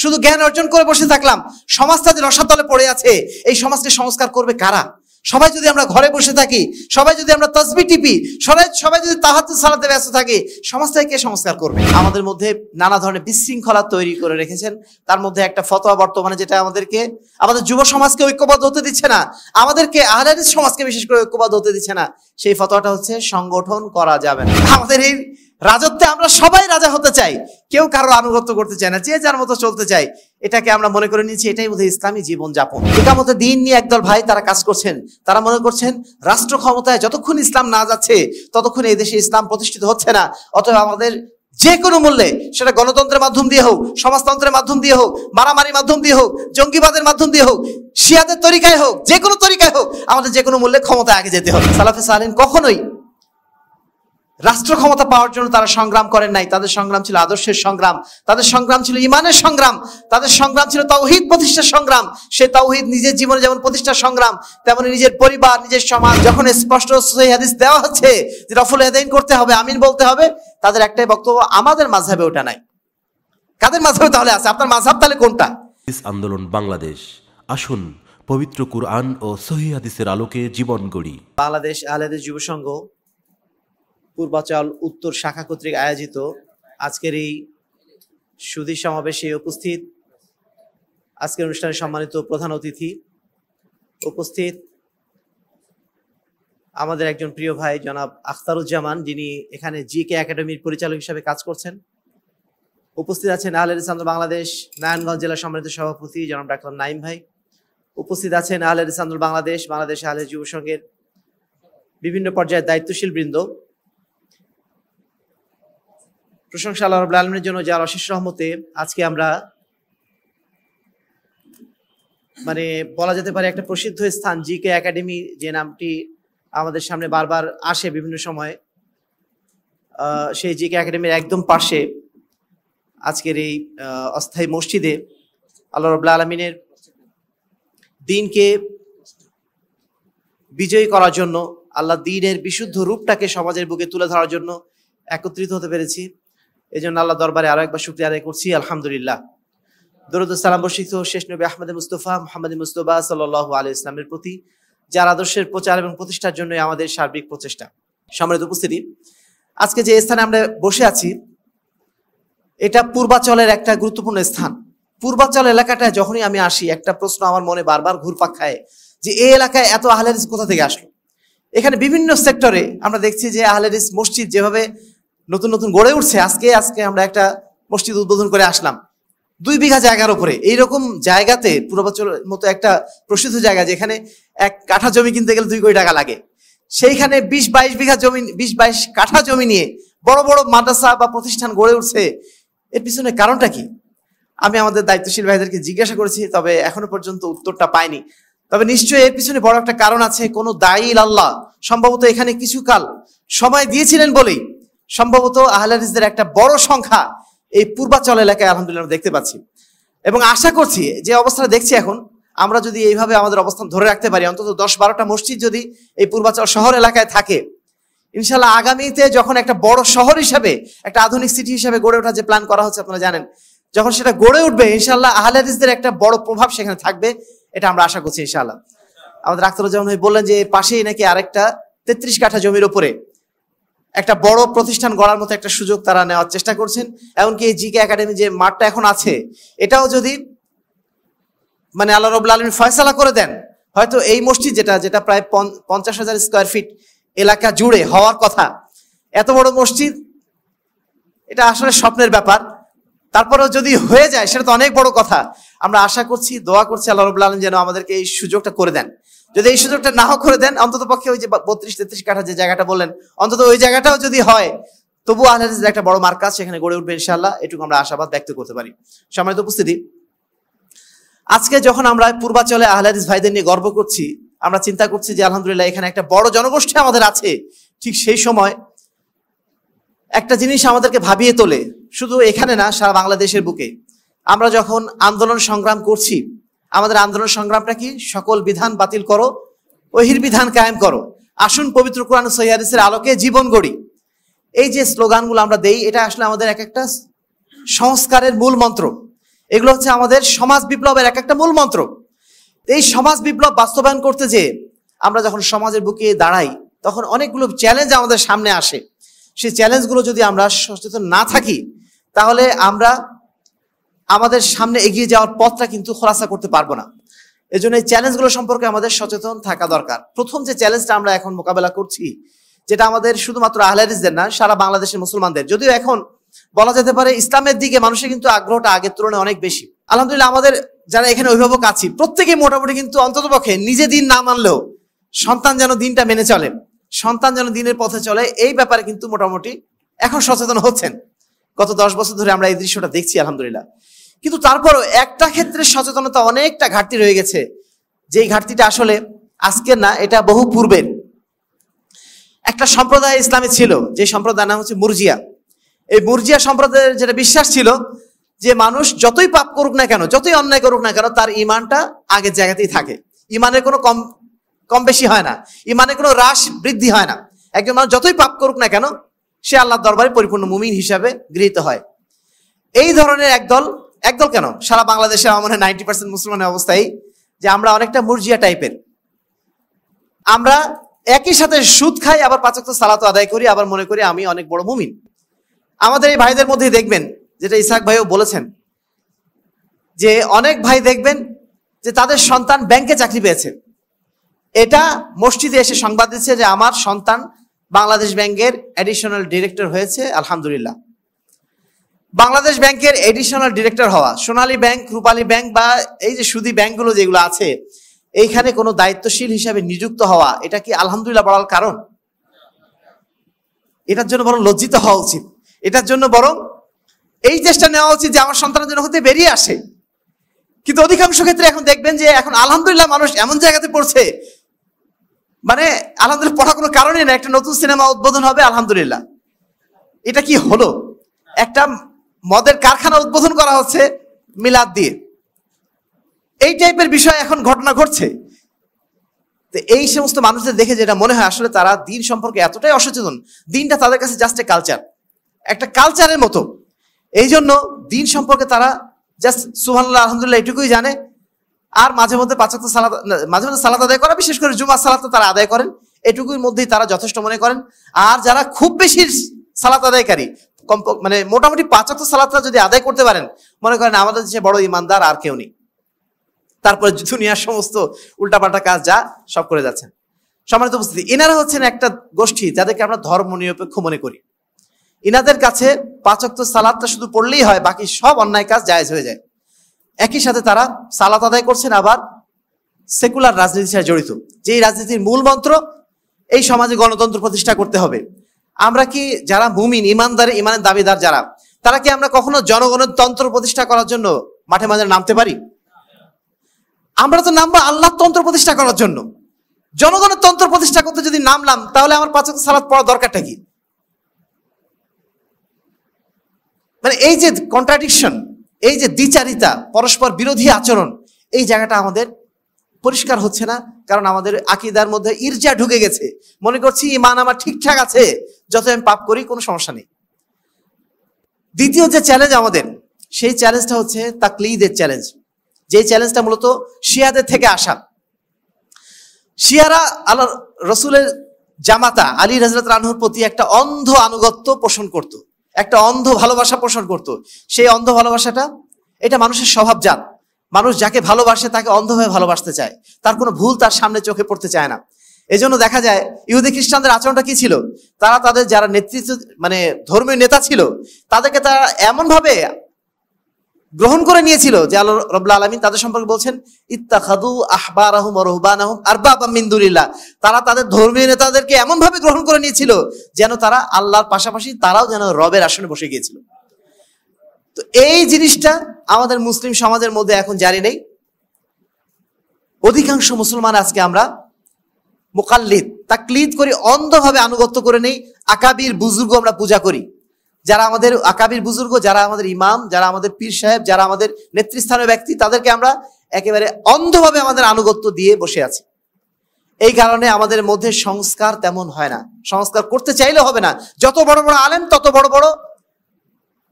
শুধু জ্ঞান অর্জন করে বসে থাকলাম সমাজটা যে রসাতলে পড়ে আছে এই সমাজকে সংস্কার করবে কারা সবাই যদি আমরা ঘরে বসে থাকি সবাই যদি আমরা তসবি টিপি সবাই সবাই যদি তাহাতে সালাতে ব্যস্ত থাকি সমাজটাকে কে সংস্কার করবে আমাদের মধ্যে নানা ধরনের বিশৃঙ্খলা তৈরি করে রেখেছেন তার মধ্যে একটা ফতোয়া বর্তমানে যেটা আমাদেরকে আমাদের যুব সমাজকে ঐক্যবদ্ধ হতে দিচ্ছে না আমাদেরকে আহারের সমাজকে বিশেষ করে ঐক্যবদ্ধ হতে দিচ্ছে না সেই ফতোয়াটা হচ্ছে সংগঠন করা যাবে না আমাদের এই রাজত্বে আমরা সবাই রাজা হতে চাই কেউ কারোর আনুগত্য করতে চায় না যে যার মতো চলতে চাই এটাকে আমরা মনে করে নিয়েছি এটাই বোধহয় ইসলামী জীবনযাপন মতো দিন নিয়ে একদল ভাই তারা কাজ করছেন তারা মনে করছেন রাষ্ট্র ক্ষমতায় যতক্ষণ ইসলাম না যাচ্ছে ততক্ষণ এই দেশে ইসলাম প্রতিষ্ঠিত হচ্ছে না অথবা আমাদের যে কোনো মূল্যে সেটা গণতন্ত্রের মাধ্যম দিয়ে হোক সমাজতন্ত্রের মাধ্যম দিয়ে হোক মারামারির মাধ্যম দিয়ে হোক জঙ্গিবাদের মাধ্যম দিয়ে হোক শিয়াদের তরিকায় হোক যে কোনো তরিকায় হোক আমাদের যে কোনো মূল্যে ক্ষমতায় আগে যেতে হবে সালাফে সালিন কখনোই রাষ্ট্র ক্ষমতা পাওয়ার জন্য তারা সংগ্রাম করেন নাই তাদের সংগ্রাম ছিল আদর্শের সংগ্রাম তাদের সংগ্রাম ছিল ইমানের সংগ্রাম তাদের সংগ্রাম ছিল তাওহিদ প্রতিষ্ঠার সংগ্রাম সে তাওহিদ নিজের জীবনে যেমন প্রতিষ্ঠার সংগ্রাম তেমনি নিজের পরিবার নিজের সমাজ যখন স্পষ্ট হাদিস দেওয়া হচ্ছে যে রফুল এদাইন করতে হবে আমিন বলতে হবে তাদের একটাই বক্তব্য আমাদের মাঝাবে ওটা নাই কাদের মাঝাবে তাহলে আছে আপনার মাঝাব তাহলে কোনটা আন্দোলন বাংলাদেশ আসুন পবিত্র কুরআন ও সহি হাদিসের আলোকে জীবন গড়ি বাংলাদেশ আহলেদের যুব সংঘ পূর্বাচল উত্তর শাখা কর্তৃক আয়োজিত আজকের এই সুধী সমাবেশে উপস্থিত আজকের অনুষ্ঠানে সম্মানিত প্রধান অতিথি উপস্থিত আমাদের একজন প্রিয় ভাই জনাব আখতারুজ্জামান যিনি এখানে জি কে একাডেমির পরিচালক হিসাবে কাজ করছেন উপস্থিত আছেন আহ ইসলাম বাংলাদেশ নারায়ণগঞ্জ জেলা সম্মানিত সভাপতি জনাব ডাক্তার নাইম ভাই উপস্থিত আছেন আহ ইসলাম বাংলাদেশ বাংলাদেশ আহ যুব সংঘের বিভিন্ন পর্যায়ের দায়িত্বশীল বৃন্দ প্রশংসা আল্লাহ রব আলমের জন্য যার অশেষ রহমতে আজকে আমরা মানে বলা যেতে পারে একটা প্রসিদ্ধ স্থান জি কে একাডেমি যে নামটি আমাদের সামনে বারবার আসে বিভিন্ন সময় সেই জি কে একাডেমির একদম পাশে আজকের এই অস্থায়ী মসজিদে আল্লাহ রবুল্লা আলমিনের দিনকে বিজয়ী করার জন্য আল্লাহ দিনের বিশুদ্ধ রূপটাকে সমাজের বুকে তুলে ধরার জন্য একত্রিত হতে পেরেছি এই জন্য আল্লাহ দরবারে আরো একবার শুক্রিয়া আদায় করছি আলহামদুলিল্লাহ দরুদ বসিত বর্ষিত শেষ নবী আহমদ মুস্তফা মোহাম্মদ মুস্তফা সাল আলী ইসলামের প্রতি যার আদর্শের প্রচার এবং প্রতিষ্ঠার জন্য আমাদের সার্বিক প্রচেষ্টা সম্মানিত উপস্থিতি আজকে যে স্থানে আমরা বসে আছি এটা পূর্বাচলের একটা গুরুত্বপূর্ণ স্থান পূর্বাচল এলাকাটায় যখনই আমি আসি একটা প্রশ্ন আমার মনে বারবার ঘুরপাক খায় যে এই এলাকায় এত আহলেরিস কোথা থেকে আসলো এখানে বিভিন্ন সেক্টরে আমরা দেখছি যে আহলেরিস মসজিদ যেভাবে নতুন নতুন গড়ে উঠছে আজকে আজকে আমরা একটা মসজিদ উদ্বোধন করে আসলাম দুই বিঘা জায়গার ওপরে এইরকম জায়গাতে পূর্বাচলের মতো একটা প্রসিদ্ধ জায়গা যেখানে এক কাঠা জমি কিনতে গেলে দুই কোটি টাকা লাগে সেইখানে বিশ বাইশ বিঘা জমি বিশ বাইশ কাঠা জমি নিয়ে বড় বড় মাদ্রাসা বা প্রতিষ্ঠান গড়ে উঠছে এর পিছনে কারণটা কি আমি আমাদের দায়িত্বশীল ভাইদেরকে জিজ্ঞাসা করেছি তবে এখনো পর্যন্ত উত্তরটা পাইনি তবে নিশ্চয়ই এর পিছনে বড় একটা কারণ আছে কোনো দায়ী আল্লাহ সম্ভবত এখানে কিছু কাল সময় দিয়েছিলেন বলেই সম্ভবত আহলাদিসদের একটা বড় সংখ্যা এই পূর্বাচল এলাকায় আলহামদুলিল্লাহ দেখতে পাচ্ছি এবং আশা করছি যে অবস্থাটা দেখছি এখন আমরা যদি এইভাবে আমাদের অবস্থান ধরে রাখতে পারি অন্তত দশ বারোটা মসজিদ যদি এই পূর্বাচল শহর এলাকায় থাকে ইনশাল্লাহ আগামীতে যখন একটা বড় শহর হিসাবে একটা আধুনিক সিটি হিসাবে গড়ে ওঠার যে প্ল্যান করা হচ্ছে আপনারা জানেন যখন সেটা গড়ে উঠবে ইনশাল্লাহ আহলাদিসদের একটা বড় প্রভাব সেখানে থাকবে এটা আমরা আশা করছি ইনশাল্লাহ আমাদের আখতারুজ্জামান ভাই বললেন যে পাশেই নাকি আরেকটা তেত্রিশ কাঠা জমির ওপরে একটা বড় প্রতিষ্ঠান গড়ার মতো একটা সুযোগ তারা নেওয়ার চেষ্টা করছেন এমনকি এই জিকে একাডেমি যে মাঠটা এখন আছে এটাও যদি মানে আল্লাহ রবুল্লা আলমী ফয়সালা করে দেন হয়তো এই মসজিদ যেটা যেটা প্রায় পঞ্চাশ হাজার স্কোয়ার ফিট এলাকা জুড়ে হওয়ার কথা এত বড় মসজিদ এটা আসলে স্বপ্নের ব্যাপার তারপরেও যদি হয়ে যায় সেটা তো অনেক বড় কথা আমরা আশা করছি দোয়া করছি আল্লাহ রবুল্লা আলম যেন আমাদেরকে এই সুযোগটা করে দেন যদি এই সুযোগটা নাও করে দেন অন্তত পক্ষে ওই যে বত্রিশ তেত্রিশ কাঠা যে জায়গাটা বললেন অন্তত ওই জায়গাটাও যদি হয় তবু আল একটা বড় মার্কাজ সেখানে গড়ে উঠবে ইনশাল্লাহ এটুকু আমরা আশাবাদ ব্যক্ত করতে পারি সম্মানিত উপস্থিতি আজকে যখন আমরা পূর্বাচলে আহলাদিস ভাইদের নিয়ে গর্ব করছি আমরা চিন্তা করছি যে আলহামদুলিল্লাহ এখানে একটা বড় জনগোষ্ঠী আমাদের আছে ঠিক সেই সময় একটা জিনিস আমাদেরকে ভাবিয়ে তোলে শুধু এখানে না সারা বাংলাদেশের বুকে আমরা যখন আন্দোলন সংগ্রাম করছি আমাদের আন্দোলন সংগ্রামটা কি সকল বিধান বাতিল করো ওহির বিধান কায়েম করো আসুন পবিত্র কোরআন সৈয়াদিসের আলোকে জীবন গড়ি এই যে স্লোগানগুলো আমরা দেই এটা আসলে আমাদের এক একটা সংস্কারের মূল মন্ত্র এগুলো হচ্ছে আমাদের সমাজ বিপ্লবের এক একটা মূল মন্ত্র এই সমাজ বিপ্লব বাস্তবায়ন করতে যে আমরা যখন সমাজের বুকে দাঁড়াই তখন অনেকগুলো চ্যালেঞ্জ আমাদের সামনে আসে সেই চ্যালেঞ্জগুলো যদি আমরা সচেতন না থাকি তাহলে আমরা আমাদের সামনে এগিয়ে যাওয়ার পথটা কিন্তু খোলাসা করতে পারবো না এজন্য এই চ্যালেঞ্জগুলো সম্পর্কে আমাদের সচেতন থাকা দরকার প্রথম যে চ্যালেঞ্জটা আমরা এখন মোকাবেলা করছি যেটা আমাদের শুধুমাত্র আহলারিসদের না সারা বাংলাদেশের মুসলমানদের যদিও এখন বলা যেতে পারে ইসলামের দিকে মানুষের কিন্তু আগ্রহটা আগের তুলনায় অনেক বেশি আলহামদুলিল্লাহ আমাদের যারা এখানে অভিভাবক আছি প্রত্যেকে মোটামুটি কিন্তু অন্ততপক্ষে নিজে দিন না মানলেও সন্তান যেন দিনটা মেনে চলে সন্তান যেন দিনের পথে চলে এই ব্যাপারে কিন্তু মোটামুটি এখন সচেতন হচ্ছেন গত দশ বছর ধরে আমরা এই দৃশ্যটা দেখছি আলহামদুলিল্লাহ কিন্তু তারপরও একটা ক্ষেত্রে সচেতনতা অনেকটা ঘাটতি রয়ে গেছে যেই ঘাটতিটা আসলে আজকের না এটা বহু পূর্বের একটা সম্প্রদায় ইসলামে ছিল যে সম্প্রদায়ের নাম হচ্ছে মুরজিয়া এই মুরজিয়া সম্প্রদায়ের যেটা বিশ্বাস ছিল যে মানুষ যতই পাপ করুক না কেন যতই অন্যায় করুক না কেন তার ইমানটা আগের জায়গাতেই থাকে ইমানের কোনো কম কম বেশি হয় না ইমানের কোনো হ্রাস বৃদ্ধি হয় না একজন মানুষ যতই পাপ করুক না কেন সে আল্লাহর দরবারে পরিপূর্ণ মুমিন হিসাবে গৃহীত হয় এই ধরনের একদল একদল কেন সারা বাংলাদেশে আমার মনে হয় নাইনটি পার্সেন্ট মুসলমানের অবস্থায় যে আমরা অনেকটা মুরজিয়া টাইপের আমরা একই সাথে সুদ খাই আবার পাঁচক্ত সালাত আদায় করি আবার মনে করি আমি অনেক বড় মুমিন আমাদের এই ভাইদের মধ্যে দেখবেন যেটা ইসাক ভাইও বলেছেন যে অনেক ভাই দেখবেন যে তাদের সন্তান ব্যাংকে চাকরি পেয়েছে এটা মসজিদে এসে সংবাদ দিচ্ছে যে আমার সন্তান বাংলাদেশ ব্যাংকের অ্যাডিশনাল ডিরেক্টর হয়েছে আলহামদুলিল্লাহ বাংলাদেশ ব্যাংকের এডিশনাল ডিরেক্টর হওয়া সোনালী ব্যাংক রূপালী ব্যাংক বা এই যে সুদী ব্যাংকগুলো যেগুলো আছে এইখানে কোনো দায়িত্বশীল হিসাবে নিযুক্ত হওয়া এটা কি আলহামদুলিল্লাহ বলার কারণ এটার জন্য বরং লজ্জিত হওয়া উচিত এটার জন্য বরং এই চেষ্টা নেওয়া উচিত যে আমার সন্তানের জন্য হতে বেরিয়ে আসে কিন্তু অধিকাংশ ক্ষেত্রে এখন দেখবেন যে এখন আলহামদুলিল্লাহ মানুষ এমন জায়গাতে পড়ছে মানে আলহামদুলিল্লাহ পড়া কোনো কারণই না একটা নতুন সিনেমা উদ্বোধন হবে আলহামদুলিল্লাহ এটা কি হলো একটা মদের কারখানা উদ্বোধন করা হচ্ছে মিলাদ দিয়ে এই টাইপের বিষয় এখন ঘটনা ঘটছে তো এই সমস্ত মানুষদের দেখে যেটা মনে হয় আসলে তারা দিন সম্পর্কে এতটাই অসচেতন দিনটা তাদের কাছে জাস্ট এ কালচার একটা কালচারের মতো এই জন্য দিন সম্পর্কে তারা জাস্ট সুহানুল্লাহ আলহামদুলিল্লাহ এটুকুই জানে আর মাঝে মধ্যে পাঁচাত্ত সালাদ মাঝে মধ্যে সালাদ আদায় করা বিশেষ করে জুমার সালাদটা তারা আদায় করেন এটুকুর মধ্যেই তারা যথেষ্ট মনে করেন আর যারা খুব বেশি সালাত আদায়কারী কম মানে মোটামুটি পাঁচক সালাতটা যদি আদায় করতে পারেন মনে করেন আমাদের দেশে বড় ইমানদার আর কেউ নেই তারপরে দুনিয়ার সমস্ত উল্টাপাল্টা কাজ যা সব করে যাচ্ছেন সম্মানিত উপস্থিতি এনারা হচ্ছেন একটা গোষ্ঠী যাদেরকে আমরা ধর্ম নিরপেক্ষ মনে করি ইনাদের কাছে পাঁচক্ত সালাদটা শুধু পড়লেই হয় বাকি সব অন্যায় কাজ জায়েজ হয়ে যায় একই সাথে তারা সালাত আদায় করছেন আবার সেকুলার রাজনীতির সাথে জড়িত যেই রাজনীতির মূল মন্ত্র এই সমাজে গণতন্ত্র প্রতিষ্ঠা করতে হবে আমরা কি যারা মুমিন ইমানদার ইমানের দাবিদার যারা তারা কি আমরা কখনো জনগণের তন্ত্র প্রতিষ্ঠা করার জন্য মাঠে মাঝে নামতে পারি আমরা তো নামবো আল্লাহ তন্ত্র প্রতিষ্ঠা করার জন্য জনগণের তন্ত্র প্রতিষ্ঠা করতে যদি নামলাম তাহলে আমার পাঁচ সালাত পড়া দরকারটা কি মানে এই যে কন্ট্রাডিকশন এই যে দ্বিচারিতা পরস্পর বিরোধী আচরণ এই জায়গাটা আমাদের পরিষ্কার হচ্ছে না কারণ আমাদের আকিদার মধ্যে ইর্জা ঢুকে গেছে মনে করছি ইমান আমার ঠিকঠাক আছে যত আমি পাপ করি কোনো সমস্যা নেই দ্বিতীয় যে চ্যালেঞ্জ আমাদের সেই চ্যালেঞ্জটা হচ্ছে তাকলিদের চ্যালেঞ্জ যে চ্যালেঞ্জটা মূলত শিয়াদের থেকে আসা শিয়ারা আল্লাহ রসুলের জামাতা আলী হজরত রানহুর প্রতি একটা অন্ধ আনুগত্য পোষণ করত। একটা অন্ধ ভালোবাসা পোষণ করত। সেই অন্ধ ভালোবাসাটা এটা মানুষের স্বভাবজাত মানুষ যাকে ভালোবাসে তাকে অন্ধ হয়ে ভালোবাসতে চায় তার কোনো ভুল তার সামনে চোখে পড়তে চায় না এই জন্য দেখা যায় ইহুদি খ্রিস্টানদের আচরণটা কি ছিল তারা তাদের যারা নেতৃত্ব মানে ধর্মীয় নেতা ছিল তাদেরকে তারা এমনভাবে গ্রহণ করে নিয়েছিল যে আলো রব্লা আলমিন তাদের সম্পর্কে বলছেন ইত্তাখাদু আহবার আহম রহবান আহম বাবা মিন্দুলিল্লাহ তারা তাদের ধর্মীয় নেতাদেরকে এমনভাবে গ্রহণ করে নিয়েছিল যেন তারা আল্লাহর পাশাপাশি তারাও যেন রবের আসনে বসে গিয়েছিল তো এই জিনিসটা আমাদের মুসলিম সমাজের মধ্যে এখন জারি নেই অধিকাংশ মুসলমান আজকে আমরা মোকাল্লিদ তাকলিদ করি অন্ধভাবে আনুগত্য করে নেই আকাবির বুজুর্গ আমরা পূজা করি যারা আমাদের আকাবির বুজুর্গ যারা আমাদের ইমাম যারা আমাদের পীর সাহেব যারা আমাদের নেতৃস্থানীয় ব্যক্তি তাদেরকে আমরা একেবারে অন্ধভাবে আমাদের আনুগত্য দিয়ে বসে আছি এই কারণে আমাদের মধ্যে সংস্কার তেমন হয় না সংস্কার করতে চাইলে হবে না যত বড় বড় আলেম তত বড় বড়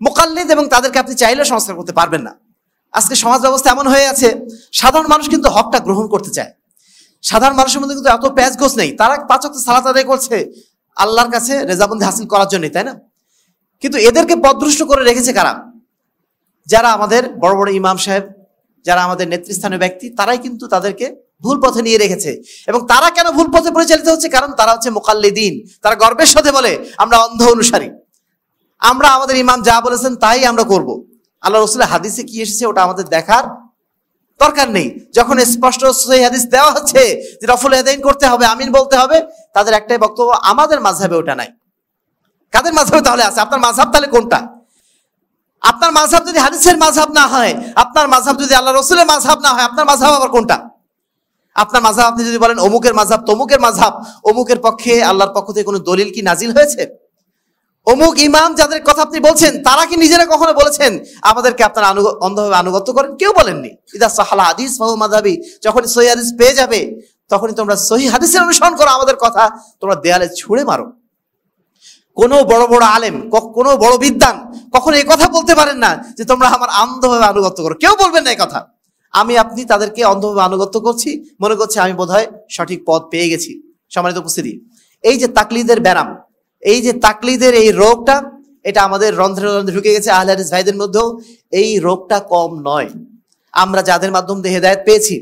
মোকাল্লিদ এবং তাদেরকে আপনি চাইলে সংস্কার করতে পারবেন না আজকে সমাজ ব্যবস্থা এমন হয়ে আছে সাধারণ মানুষ কিন্তু হকটা গ্রহণ করতে চায় সাধারণ মানুষের মধ্যে কিন্তু এত প্যাচ গোছ নেই তারা পাঁচ অক্ট সালাত আদায় করছে আল্লাহর কাছে রেজাবন্দি হাসিল করার জন্যই তাই না কিন্তু এদেরকে পদৃষ্ট করে রেখেছে কারা যারা আমাদের বড় বড় ইমাম সাহেব যারা আমাদের নেতৃস্থানীয় ব্যক্তি তারাই কিন্তু তাদেরকে ভুল পথে নিয়ে রেখেছে এবং তারা কেন ভুল পথে পরিচালিত হচ্ছে কারণ তারা হচ্ছে মোকাল্লিদিন তারা গর্বের সাথে বলে আমরা অন্ধ অনুসারী আমরা আমাদের ইমাম যা বলেছেন তাই আমরা করব। আল্লাহ রসুল হাদিসে কি এসেছে ওটা আমাদের দেখার দরকার নেই যখন স্পষ্ট সেই হাদিস দেওয়া হচ্ছে যে রফুল এদাইন করতে হবে আমিন বলতে হবে তাদের একটাই বক্তব্য আমাদের মাঝাবে ওটা নাই কাদের মাঝাবে তাহলে আছে আপনার মাঝাব তাহলে কোনটা আপনার মাঝাব যদি হাদিসের মাঝাব না হয় আপনার মাঝাব যদি আল্লাহ রসুলের মাঝাব না হয় আপনার মাঝাব আবার কোনটা আপনার মাঝাব আপনি যদি বলেন অমুকের মাঝাব তমুকের মাঝাব অমুকের পক্ষে আল্লাহর পক্ষ থেকে কোনো দলিল কি নাজিল হয়েছে অমুক ইমাম যাদের কথা আপনি বলছেন তারা কি নিজেরা কখনো বলেছেন আমাদেরকে আপনারা অন্ধভাবে আনুগত্য করেন কেউ বলেননি ইদা সাহালা হাদিস মাদাবি যখন সহি হাদিস পেয়ে যাবে তখনই তোমরা সহি হাদিসের অনুসরণ করো আমাদের কথা তোমরা দেয়ালে ছুঁড়ে মারো কোন বড় বড় আলেম কোনো বড় বিদ্যান কখনো এই কথা বলতে পারেন না যে তোমরা আমার অন্ধভাবে আনুগত্য করো কেউ বলবেন না এই কথা আমি আপনি তাদেরকে অন্ধভাবে আনুগত্য করছি মনে করছি আমি বোধহয় সঠিক পথ পেয়ে গেছি সম্মানিত উপস্থিতি এই যে তাকলিদের ব্যারাম এই যে তাকলিদের এই রোগটা এটা আমাদের রন্ধ্রে রন্ধ্রে ঢুকে গেছে আহলে ভাইদের মধ্যেও এই রোগটা কম নয় আমরা যাদের মাধ্যম দিয়ে হেদায়ত পেয়েছি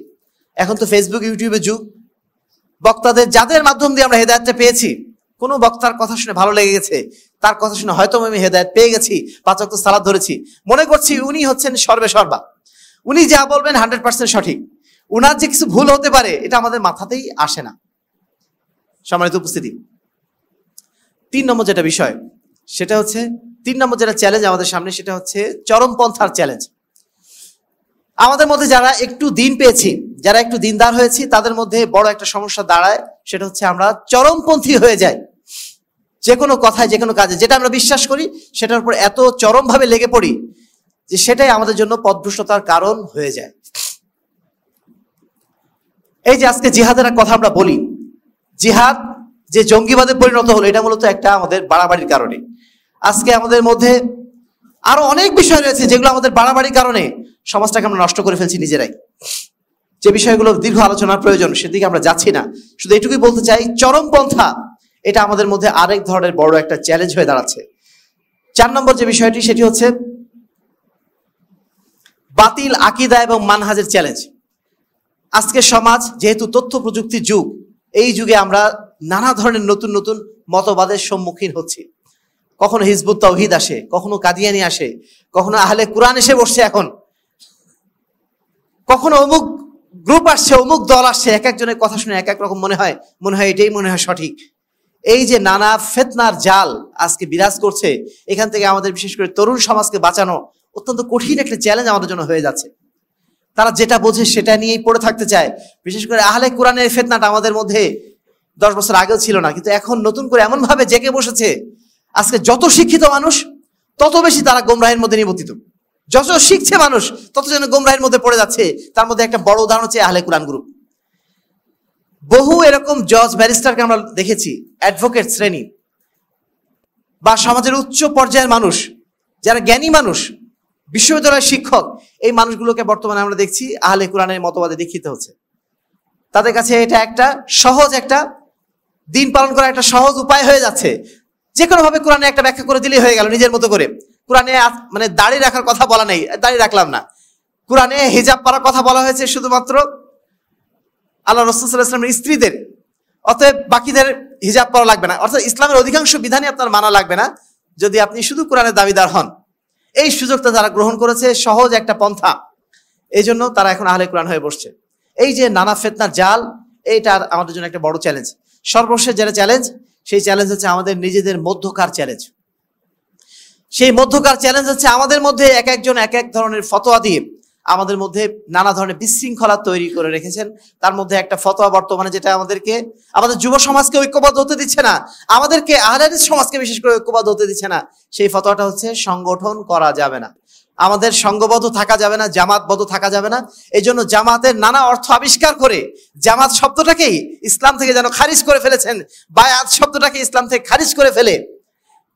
এখন তো ফেসবুক ইউটিউবে যুগ বক্তাদের যাদের মাধ্যম দিয়ে আমরা হেদায়তটা পেয়েছি কোনো বক্তার কথা শুনে ভালো লেগে গেছে তার কথা শুনে হয়তো আমি হেদায়ত পেয়ে গেছি পাচক তো সালাদ ধরেছি মনে করছি উনি হচ্ছেন সর্বে সর্বা উনি যা বলবেন হান্ড্রেড পার্সেন্ট সঠিক উনার যে কিছু ভুল হতে পারে এটা আমাদের মাথাতেই আসে না সম্মানিত উপস্থিতি তিন নম্বর যেটা বিষয় সেটা হচ্ছে তিন নম্বর যেটা চ্যালেঞ্জ আমাদের সামনে সেটা হচ্ছে চরমপন্থার চ্যালেঞ্জ আমাদের মধ্যে যারা একটু দিন পেয়েছি যারা একটু দিনদার হয়েছি তাদের মধ্যে বড় একটা সমস্যা দাঁড়ায় সেটা হচ্ছে আমরা চরমপন্থী হয়ে যাই যে কোনো কথায় যে কোনো কাজে যেটা আমরা বিশ্বাস করি সেটার উপর এত চরমভাবে লেগে পড়ি যে সেটাই আমাদের জন্য পদভ্রষ্টতার কারণ হয়ে যায় এই যে আজকে জিহাদের কথা আমরা বলি জিহাদ যে জঙ্গিবাদে পরিণত হলো এটা মূলত একটা আমাদের বাড়াবাড়ির কারণে আজকে আমাদের মধ্যে আরো অনেক বিষয় রয়েছে যেগুলো আমাদের বাড়াবাড়ির কারণে সমাজটাকে আমরা নষ্ট করে ফেলছি নিজেরাই যে বিষয়গুলো দীর্ঘ আলোচনার প্রয়োজন সেদিকে আমরা যাচ্ছি না শুধু এটুকুই বলতে চাই চরমপন্থা এটা আমাদের মধ্যে আরেক ধরনের বড় একটা চ্যালেঞ্জ হয়ে দাঁড়াচ্ছে চার নম্বর যে বিষয়টি সেটি হচ্ছে বাতিল আকিদা এবং মানহাজের চ্যালেঞ্জ আজকে সমাজ যেহেতু তথ্য প্রযুক্তির যুগ এই যুগে আমরা নানা ধরনের নতুন নতুন মতবাদের সম্মুখীন হচ্ছি কখনো হিজবুত তৌহিদ আসে কখনো কাদিয়ানি আসে কখনো আহলে কোরআন এসে বসছে এখন কখনো অমুক গ্রুপ আসছে অমুক দল আসছে এক একজনের কথা শুনে এক এক রকম মনে হয় মনে হয় এটাই মনে হয় সঠিক এই যে নানা ফেতনার জাল আজকে বিরাজ করছে এখান থেকে আমাদের বিশেষ করে তরুণ সমাজকে বাঁচানো অত্যন্ত কঠিন একটা চ্যালেঞ্জ আমাদের জন্য হয়ে যাচ্ছে তারা যেটা বোঝে সেটা নিয়েই পড়ে থাকতে চায় বিশেষ করে আহলে কোরআনের ফেতনাটা আমাদের মধ্যে দশ বছর আগেও ছিল না কিন্তু এখন নতুন করে এমনভাবে জেগে বসেছে আজকে যত শিক্ষিত মানুষ তত বেশি তারা গোমরাহের মধ্যে নিবর্তিত যত শিখছে মানুষ তত যেন গোমরাহের মধ্যে পড়ে যাচ্ছে তার মধ্যে একটা বড় উদাহরণ হচ্ছে আহলে কোরআন গ্রুপ বহু এরকম জজ ব্যারিস্টারকে আমরা দেখেছি অ্যাডভোকেট শ্রেণী বা সমাজের উচ্চ পর্যায়ের মানুষ যারা জ্ঞানী মানুষ বিশ্ববিদ্যালয়ের শিক্ষক এই মানুষগুলোকে বর্তমানে আমরা দেখছি আহলে কোরআনের মতবাদে দীক্ষিত হচ্ছে তাদের কাছে এটা একটা সহজ একটা দিন পালন করা একটা সহজ উপায় হয়ে যাচ্ছে যে কোনোভাবে কোরআনে একটা ব্যাখ্যা করে দিলেই হয়ে গেল নিজের মতো করে কোরআনে মানে দাড়ি রাখার কথা বলা নেই দাড়ি রাখলাম না কোরআনে হিজাব পরার কথা বলা হয়েছে শুধুমাত্র আল্লাহ রসুলামের স্ত্রীদের অতএব বাকিদের হিজাব পরা লাগবে না অর্থাৎ ইসলামের অধিকাংশ বিধানই আপনার মানা লাগবে না যদি আপনি শুধু কোরআনের দাবিদার হন এই সুযোগটা তারা গ্রহণ করেছে সহজ একটা পন্থা এই জন্য তারা এখন আহলে কোরআন হয়ে বসছে এই যে নানা ফেতনার জাল এইটা আমাদের জন্য একটা বড় চ্যালেঞ্জ সর্বশেষ যেটা চ্যালেঞ্জ সেই চ্যালেঞ্জ হচ্ছে আমাদের নিজেদের মধ্যকার চ্যালেঞ্জ সেই মধ্যকার চ্যালেঞ্জ হচ্ছে আমাদের মধ্যে এক একজন এক এক ধরনের ফতোয়া দিয়ে আমাদের মধ্যে নানা ধরনের বিশৃঙ্খলা তৈরি করে রেখেছেন তার মধ্যে একটা ফতোয়া বর্তমানে যেটা আমাদেরকে আমাদের যুব সমাজকে ঐক্যবদ্ধ হতে দিচ্ছে না আমাদেরকে আহারের সমাজকে বিশেষ করে ঐক্যবদ্ধ হতে দিচ্ছে না সেই ফতোয়াটা হচ্ছে সংগঠন করা যাবে না আমাদের সঙ্গবদ্ধ থাকা যাবে না জামাতবদ্ধ থাকা যাবে না এই জন্য জামাতের নানা অর্থ আবিষ্কার করে জামাত শব্দটাকেই ইসলাম থেকে যেন খারিজ করে ফেলেছেন বায়াত শব্দটাকে ইসলাম থেকে খারিজ করে ফেলে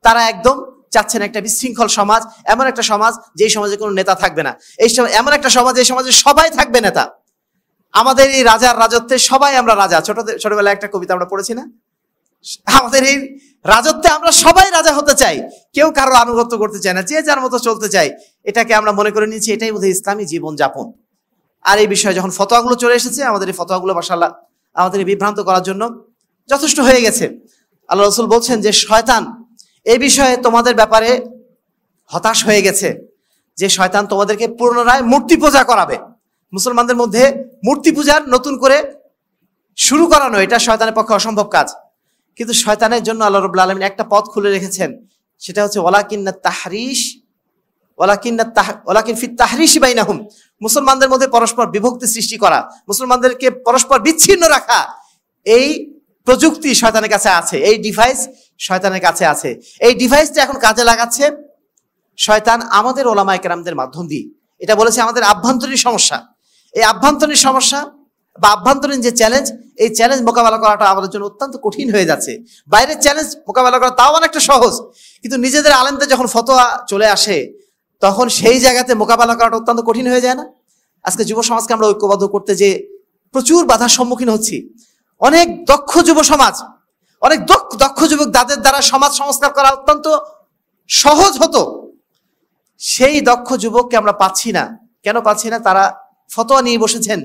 তারা একদম চাচ্ছেন একটা বিশৃঙ্খল সমাজ এমন একটা সমাজ যে সমাজে কোনো নেতা থাকবে না এই সময় এমন একটা সমাজ এই সমাজে সবাই থাকবে নেতা আমাদের এই রাজার রাজত্বে সবাই আমরা রাজা ছোট ছোটবেলায় একটা কবিতা আমরা পড়েছি না আমাদের এই রাজত্বে আমরা সবাই রাজা হতে চাই কেউ কারোর আনুগত্য করতে চায় না যে যার মতো চলতে চাই এটাকে আমরা মনে করে নিয়েছি এটাই বোধহয় ইসলামী জীবনযাপন আর এই বিষয়ে যখন ফতোয়াগুলো চলে এসেছে আমাদের এই ফতোয়াগুলো মাসাল্লাহ আমাদের বিভ্রান্ত করার জন্য যথেষ্ট হয়ে গেছে আল্লাহ রসুল বলছেন যে শয়তান এই বিষয়ে তোমাদের ব্যাপারে হতাশ হয়ে গেছে যে শয়তান তোমাদেরকে পুনরায় মূর্তি পূজা করাবে মুসলমানদের মধ্যে মূর্তি পূজার নতুন করে শুরু করানো এটা শয়তানের পক্ষে অসম্ভব কাজ কিন্তু শয়তানের জন্য আল্লাহ রবুল্লা আলমিন একটা পথ খুলে রেখেছেন সেটা হচ্ছে ওলাকিন্না তাহরিস ওলাকিন্না ওলাকিন তাহরিস বাইনাহুম মুসলমানদের মধ্যে পরস্পর বিভক্তি সৃষ্টি করা মুসলমানদেরকে পরস্পর বিচ্ছিন্ন রাখা এই প্রযুক্তি শয়তানের কাছে আছে এই ডিভাইস শয়তানের কাছে আছে এই ডিভাইসটা এখন কাজে লাগাচ্ছে শয়তান আমাদের ওলামা একরামদের মাধ্যম দিয়ে এটা বলেছে আমাদের আভ্যন্তরীণ সমস্যা এই আভ্যন্তরীণ সমস্যা বা আভ্যন্তরীণ যে চ্যালেঞ্জ এই চ্যালেঞ্জ মোকাবেলা করাটা আমাদের জন্য অত্যন্ত কঠিন হয়ে যাচ্ছে বাইরের চ্যালেঞ্জ মোকাবেলা করা তাও অনেকটা সহজ কিন্তু নিজেদের আলেমতে যখন ফতোয়া চলে আসে তখন সেই জায়গাতে মোকাবেলা করাটা অত্যন্ত কঠিন হয়ে যায় না আজকে যুব সমাজকে আমরা ঐক্যবদ্ধ করতে যে প্রচুর বাধার সম্মুখীন হচ্ছি অনেক দক্ষ যুব সমাজ অনেক দক্ষ যুবক তাদের দ্বারা সমাজ সংস্কার করা অত্যন্ত সহজ হতো সেই দক্ষ যুবককে আমরা পাচ্ছি না কেন পাচ্ছি না তারা ফতোয়া নিয়ে বসেছেন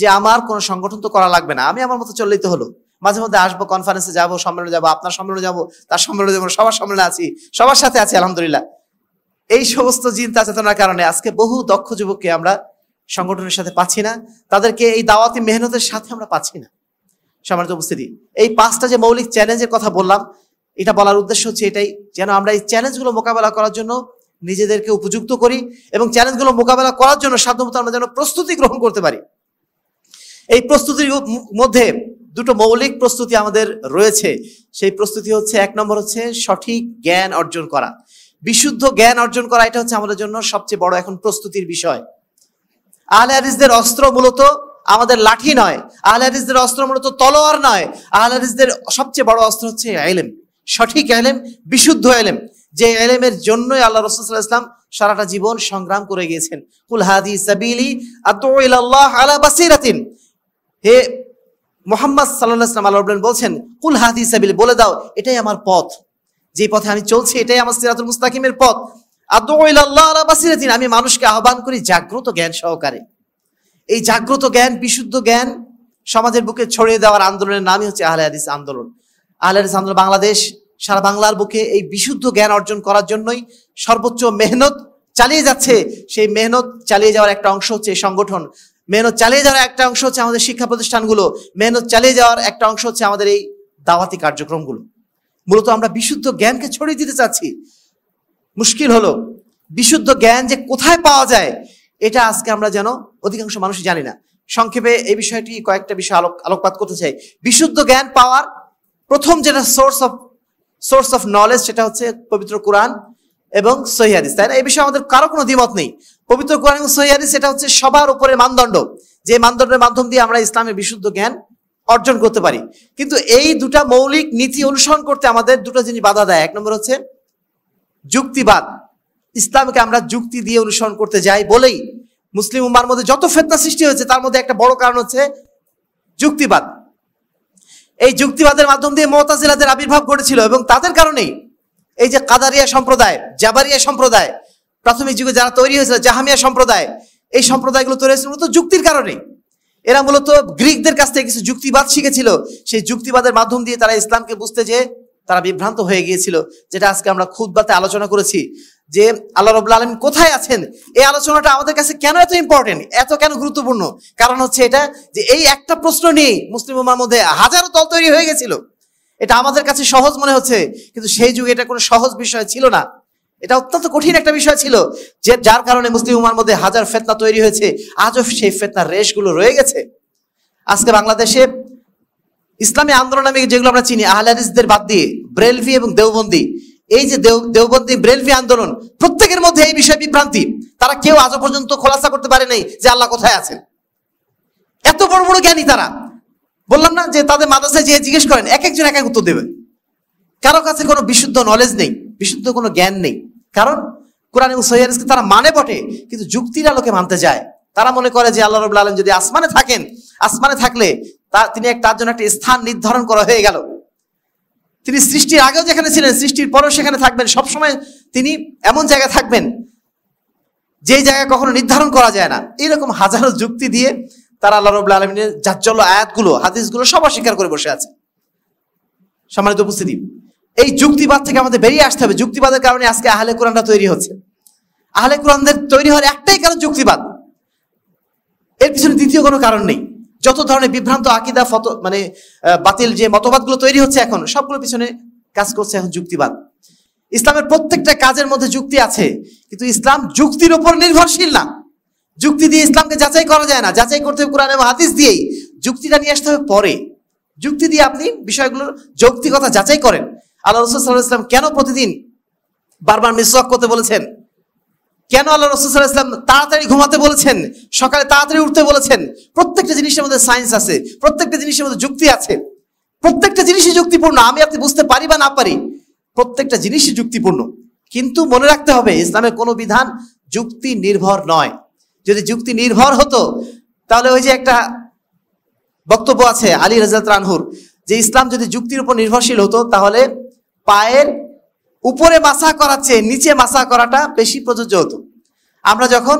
যে আমার কোনো সংগঠন তো করা লাগবে না আমি আমার মতো চললেই তো হলো মাঝে মধ্যে আসবো কনফারেন্সে যাবো সম্মেলনে যাবো আপনার সম্মেলনে যাবো তার সম্মেলনে যাবো সবার সম্মেলনে আছি সবার সাথে আছি আলহামদুলিল্লাহ এই সমস্ত চিন্তা চেতনার কারণে আজকে বহু দক্ষ যুবককে আমরা সংগঠনের সাথে পাচ্ছি না তাদেরকে এই দাওয়াতি মেহনতের সাথে আমরা পাচ্ছি না সমাজ উপস্থিতি এই পাঁচটা যে মৌলিক চ্যালেঞ্জের কথা বললাম এটা বলার উদ্দেশ্য হচ্ছে এটাই যেন আমরা এই চ্যালেঞ্জগুলো মোকাবেলা করার জন্য নিজেদেরকে উপযুক্ত করি এবং চ্যালেঞ্জগুলো মোকাবেলা করার জন্য সাধ্যমতো আমরা যেন প্রস্তুতি গ্রহণ করতে পারি এই প্রস্তুতির মধ্যে দুটো মৌলিক প্রস্তুতি আমাদের রয়েছে সেই প্রস্তুতি হচ্ছে এক নম্বর হচ্ছে সঠিক জ্ঞান অর্জন করা বিশুদ্ধ জ্ঞান অর্জন করা এটা হচ্ছে আমাদের জন্য সবচেয়ে বড় এখন প্রস্তুতির বিষয় আহলে অস্ত্র মূলত আমাদের লাঠি নয় আহলে অস্ত্র মূলত তলোয়ার নয় আহলে সবচেয়ে বড় অস্ত্র হচ্ছে এলেম সঠিক এলেম বিশুদ্ধ এলেম যে এলেমের জন্যই আল্লাহ রসুল ইসলাম সারাটা জীবন সংগ্রাম করে গিয়েছেন কুল হাদি সাবিলি ইলাল্লাহ আলা বাসিরাতিন হে মোহাম্মদ সাল্লাহ ইসলাম আল্লাহ বলছেন কুল হাদি সাবিল বলে দাও এটাই আমার পথ যে পথে আমি চলছি এটাই আমার সিরাতুল মুস্তাকিমের পথ আমি মানুষকে আহ্বান করি জাগ্রত জ্ঞান সহকারে এই জাগ্রত জ্ঞান বিশুদ্ধ জ্ঞান সমাজের বুকে ছড়িয়ে দেওয়ার আন্দোলনের নামই হচ্ছে আহলে হাদিস আন্দোলন আহলে হাদিস আন্দোলন বাংলাদেশ সারা বাংলার বুকে এই বিশুদ্ধ জ্ঞান অর্জন করার জন্যই সর্বোচ্চ মেহনত চালিয়ে যাচ্ছে সেই মেহনত চালিয়ে যাওয়ার একটা অংশ হচ্ছে সংগঠন মেহনত চালিয়ে যাওয়ার একটা অংশ হচ্ছে আমাদের শিক্ষা প্রতিষ্ঠানগুলো মেহনত চালিয়ে যাওয়ার একটা অংশ হচ্ছে আমাদের এই দাওয়াতি কার্যক্রমগুলো মূলত আমরা বিশুদ্ধ জ্ঞানকে ছড়িয়ে দিতে চাচ্ছি মুশকিল হলো বিশুদ্ধ জ্ঞান যে কোথায় পাওয়া যায় এটা আজকে আমরা যেন অধিকাংশ মানুষ জানি না সংক্ষেপে এই বিষয়টি কয়েকটা বিষয় আলোক আলোকপাত করতে চাই বিশুদ্ধ জ্ঞান পাওয়ার প্রথম যেটা source of source of knowledge সেটা হচ্ছে পবিত্র কোরআন এবং সহিহাদিস তাই না এই বিষয়ে আমাদের কারো কোনো দ্বিমত নেই পবিত্র কোরআন এবং এটা হচ্ছে সবার উপরে মানদণ্ড যে মানদণ্ডের মাধ্যম দিয়ে আমরা ইসলামের বিশুদ্ধ জ্ঞান অর্জন করতে পারি কিন্তু এই দুটা মৌলিক নীতি অনুসরণ করতে আমাদের দুটো জিনিস বাধা দেয় এক নম্বর হচ্ছে যুক্তিবাদ ইসলামকে আমরা যুক্তি দিয়ে অনুসরণ করতে যাই বলেই মুসলিম উম্মার মধ্যে যত ফেতনা সৃষ্টি হয়েছে তার মধ্যে একটা বড় কারণ হচ্ছে যুক্তিবাদ এই যুক্তিবাদের মাধ্যম দিয়ে মমতাজিলাদের আবির্ভাব ঘটেছিল এবং তাদের কারণেই এই যে কাদারিয়া সম্প্রদায় জাবারিয়া সম্প্রদায় প্রাথমিক যুগে যারা তৈরি হয়েছিল জাহামিয়া সম্প্রদায় এই সম্প্রদায়গুলো তৈরি হয়েছিল মূলত যুক্তির কারণে এরা মূলত গ্রিকদের কাছ থেকে কিছু যুক্তিবাদ শিখেছিল সেই যুক্তিবাদের মাধ্যম দিয়ে তারা ইসলামকে বুঝতে যে তারা বিভ্রান্ত হয়ে গিয়েছিল যেটা আজকে আমরা বাতে আলোচনা করেছি যে আল্লাহ রবুল্লা আলম কোথায় আছেন এই আলোচনাটা আমাদের কাছে কেন এত ইম্পর্টেন্ট এত কেন গুরুত্বপূর্ণ কারণ হচ্ছে এটা যে এই একটা প্রশ্ন নিয়ে মুসলিম মধ্যে হাজারো দল তৈরি হয়ে গেছিল এটা আমাদের কাছে সহজ মনে হচ্ছে কিন্তু সেই যুগে এটা কোনো সহজ বিষয় ছিল না এটা অত্যন্ত কঠিন একটা বিষয় ছিল যে যার কারণে মুসলিম উমার মধ্যে হাজার ফেতনা তৈরি হয়েছে আজও সেই ফেতনার রেশগুলো রয়ে গেছে আজকে বাংলাদেশে ইসলামী আন্দোলন নামে যেগুলো আমরা চিনি আহলাদিসদের বাদ দিয়ে ব্রেলভি এবং দেওবন্দি এই যে দেওবন্দি ব্রেলভি আন্দোলন প্রত্যেকের মধ্যে এই বিষয়ে বিভ্রান্তি তারা কেউ আজও পর্যন্ত খোলাসা করতে পারে নাই যে আল্লাহ কোথায় আছেন এত বড় বড় জ্ঞানী তারা বললাম না যে তাদের মাদ্রাসায় যে জিজ্ঞেস করেন এক একজন এক এক উত্তর দেবে কারো কাছে কোনো বিশুদ্ধ নলেজ নেই বিশুদ্ধ কোনো জ্ঞান নেই কারণ কোরআন এবং সহিদকে তারা মানে বটে কিন্তু যুক্তির আলোকে মানতে যায় তারা মনে করে যে আল্লাহ রবুল্লা আলম যদি আসমানে থাকেন আসমানে থাকলে তা তিনি এক তার জন্য একটা স্থান নির্ধারণ করা হয়ে গেল তিনি সৃষ্টির আগেও যেখানে ছিলেন সৃষ্টির পরেও সেখানে থাকবেন সবসময় তিনি এমন জায়গায় থাকবেন যে জায়গায় কখনো নির্ধারণ করা যায় না এরকম হাজারো যুক্তি দিয়ে তারা আল্লাহ রবুল্লা আলমিনের যাচ্চল আয়াতগুলো হাদিসগুলো সব অস্বীকার করে বসে আছে সম্মানিত উপস্থিতি এই যুক্তিবাদ থেকে আমাদের বেরিয়ে আসতে হবে যুক্তিবাদের কারণে আজকে আহলে কোরআনটা তৈরি হচ্ছে আহলে কোরআনদের তৈরি হওয়ার একটাই কারণ যুক্তিবাদ এর পিছনে দ্বিতীয় কোনো কারণ নেই যত ধরনের বিভ্রান্ত আকিদা ফত মানে বাতিল যে মতবাদগুলো তৈরি হচ্ছে এখন সবগুলো পিছনে কাজ করছে এখন যুক্তিবাদ ইসলামের প্রত্যেকটা কাজের মধ্যে যুক্তি আছে কিন্তু ইসলাম যুক্তির উপর নির্ভরশীল না যুক্তি দিয়ে ইসলামকে যাচাই করা যায় না যাচাই করতে হবে কোরআন এবং হাদিস দিয়েই যুক্তিটা নিয়ে আসতে হবে পরে যুক্তি দিয়ে আপনি বিষয়গুলোর যৌক্তিকতা যাচাই করেন আল্লাহ রসুল সাল্লাহ ইসলাম কেন প্রতিদিন বারবার মিসওয়াক করতে বলেছেন কেন আল্লাহ রসুল সাল্লাহ ইসলাম তাড়াতাড়ি ঘুমাতে বলেছেন সকালে তাড়াতাড়ি উঠতে বলেছেন প্রত্যেকটা জিনিসের মধ্যে সায়েন্স আছে প্রত্যেকটা জিনিসের মধ্যে যুক্তি আছে প্রত্যেকটা জিনিসই যুক্তিপূর্ণ আমি আপনি বুঝতে পারি বা না পারি প্রত্যেকটা জিনিসই যুক্তিপূর্ণ কিন্তু মনে রাখতে হবে ইসলামের কোনো বিধান যুক্তি নির্ভর নয় যদি যুক্তি নির্ভর হতো তাহলে ওই যে একটা বক্তব্য আছে আলী রাজাত রানহুর যে ইসলাম যদি যুক্তির উপর নির্ভরশীল হতো তাহলে পায়ের উপরে মাসা করার চেয়ে নিচে মাসা করাটা বেশি প্রযোজ্য হতো আমরা যখন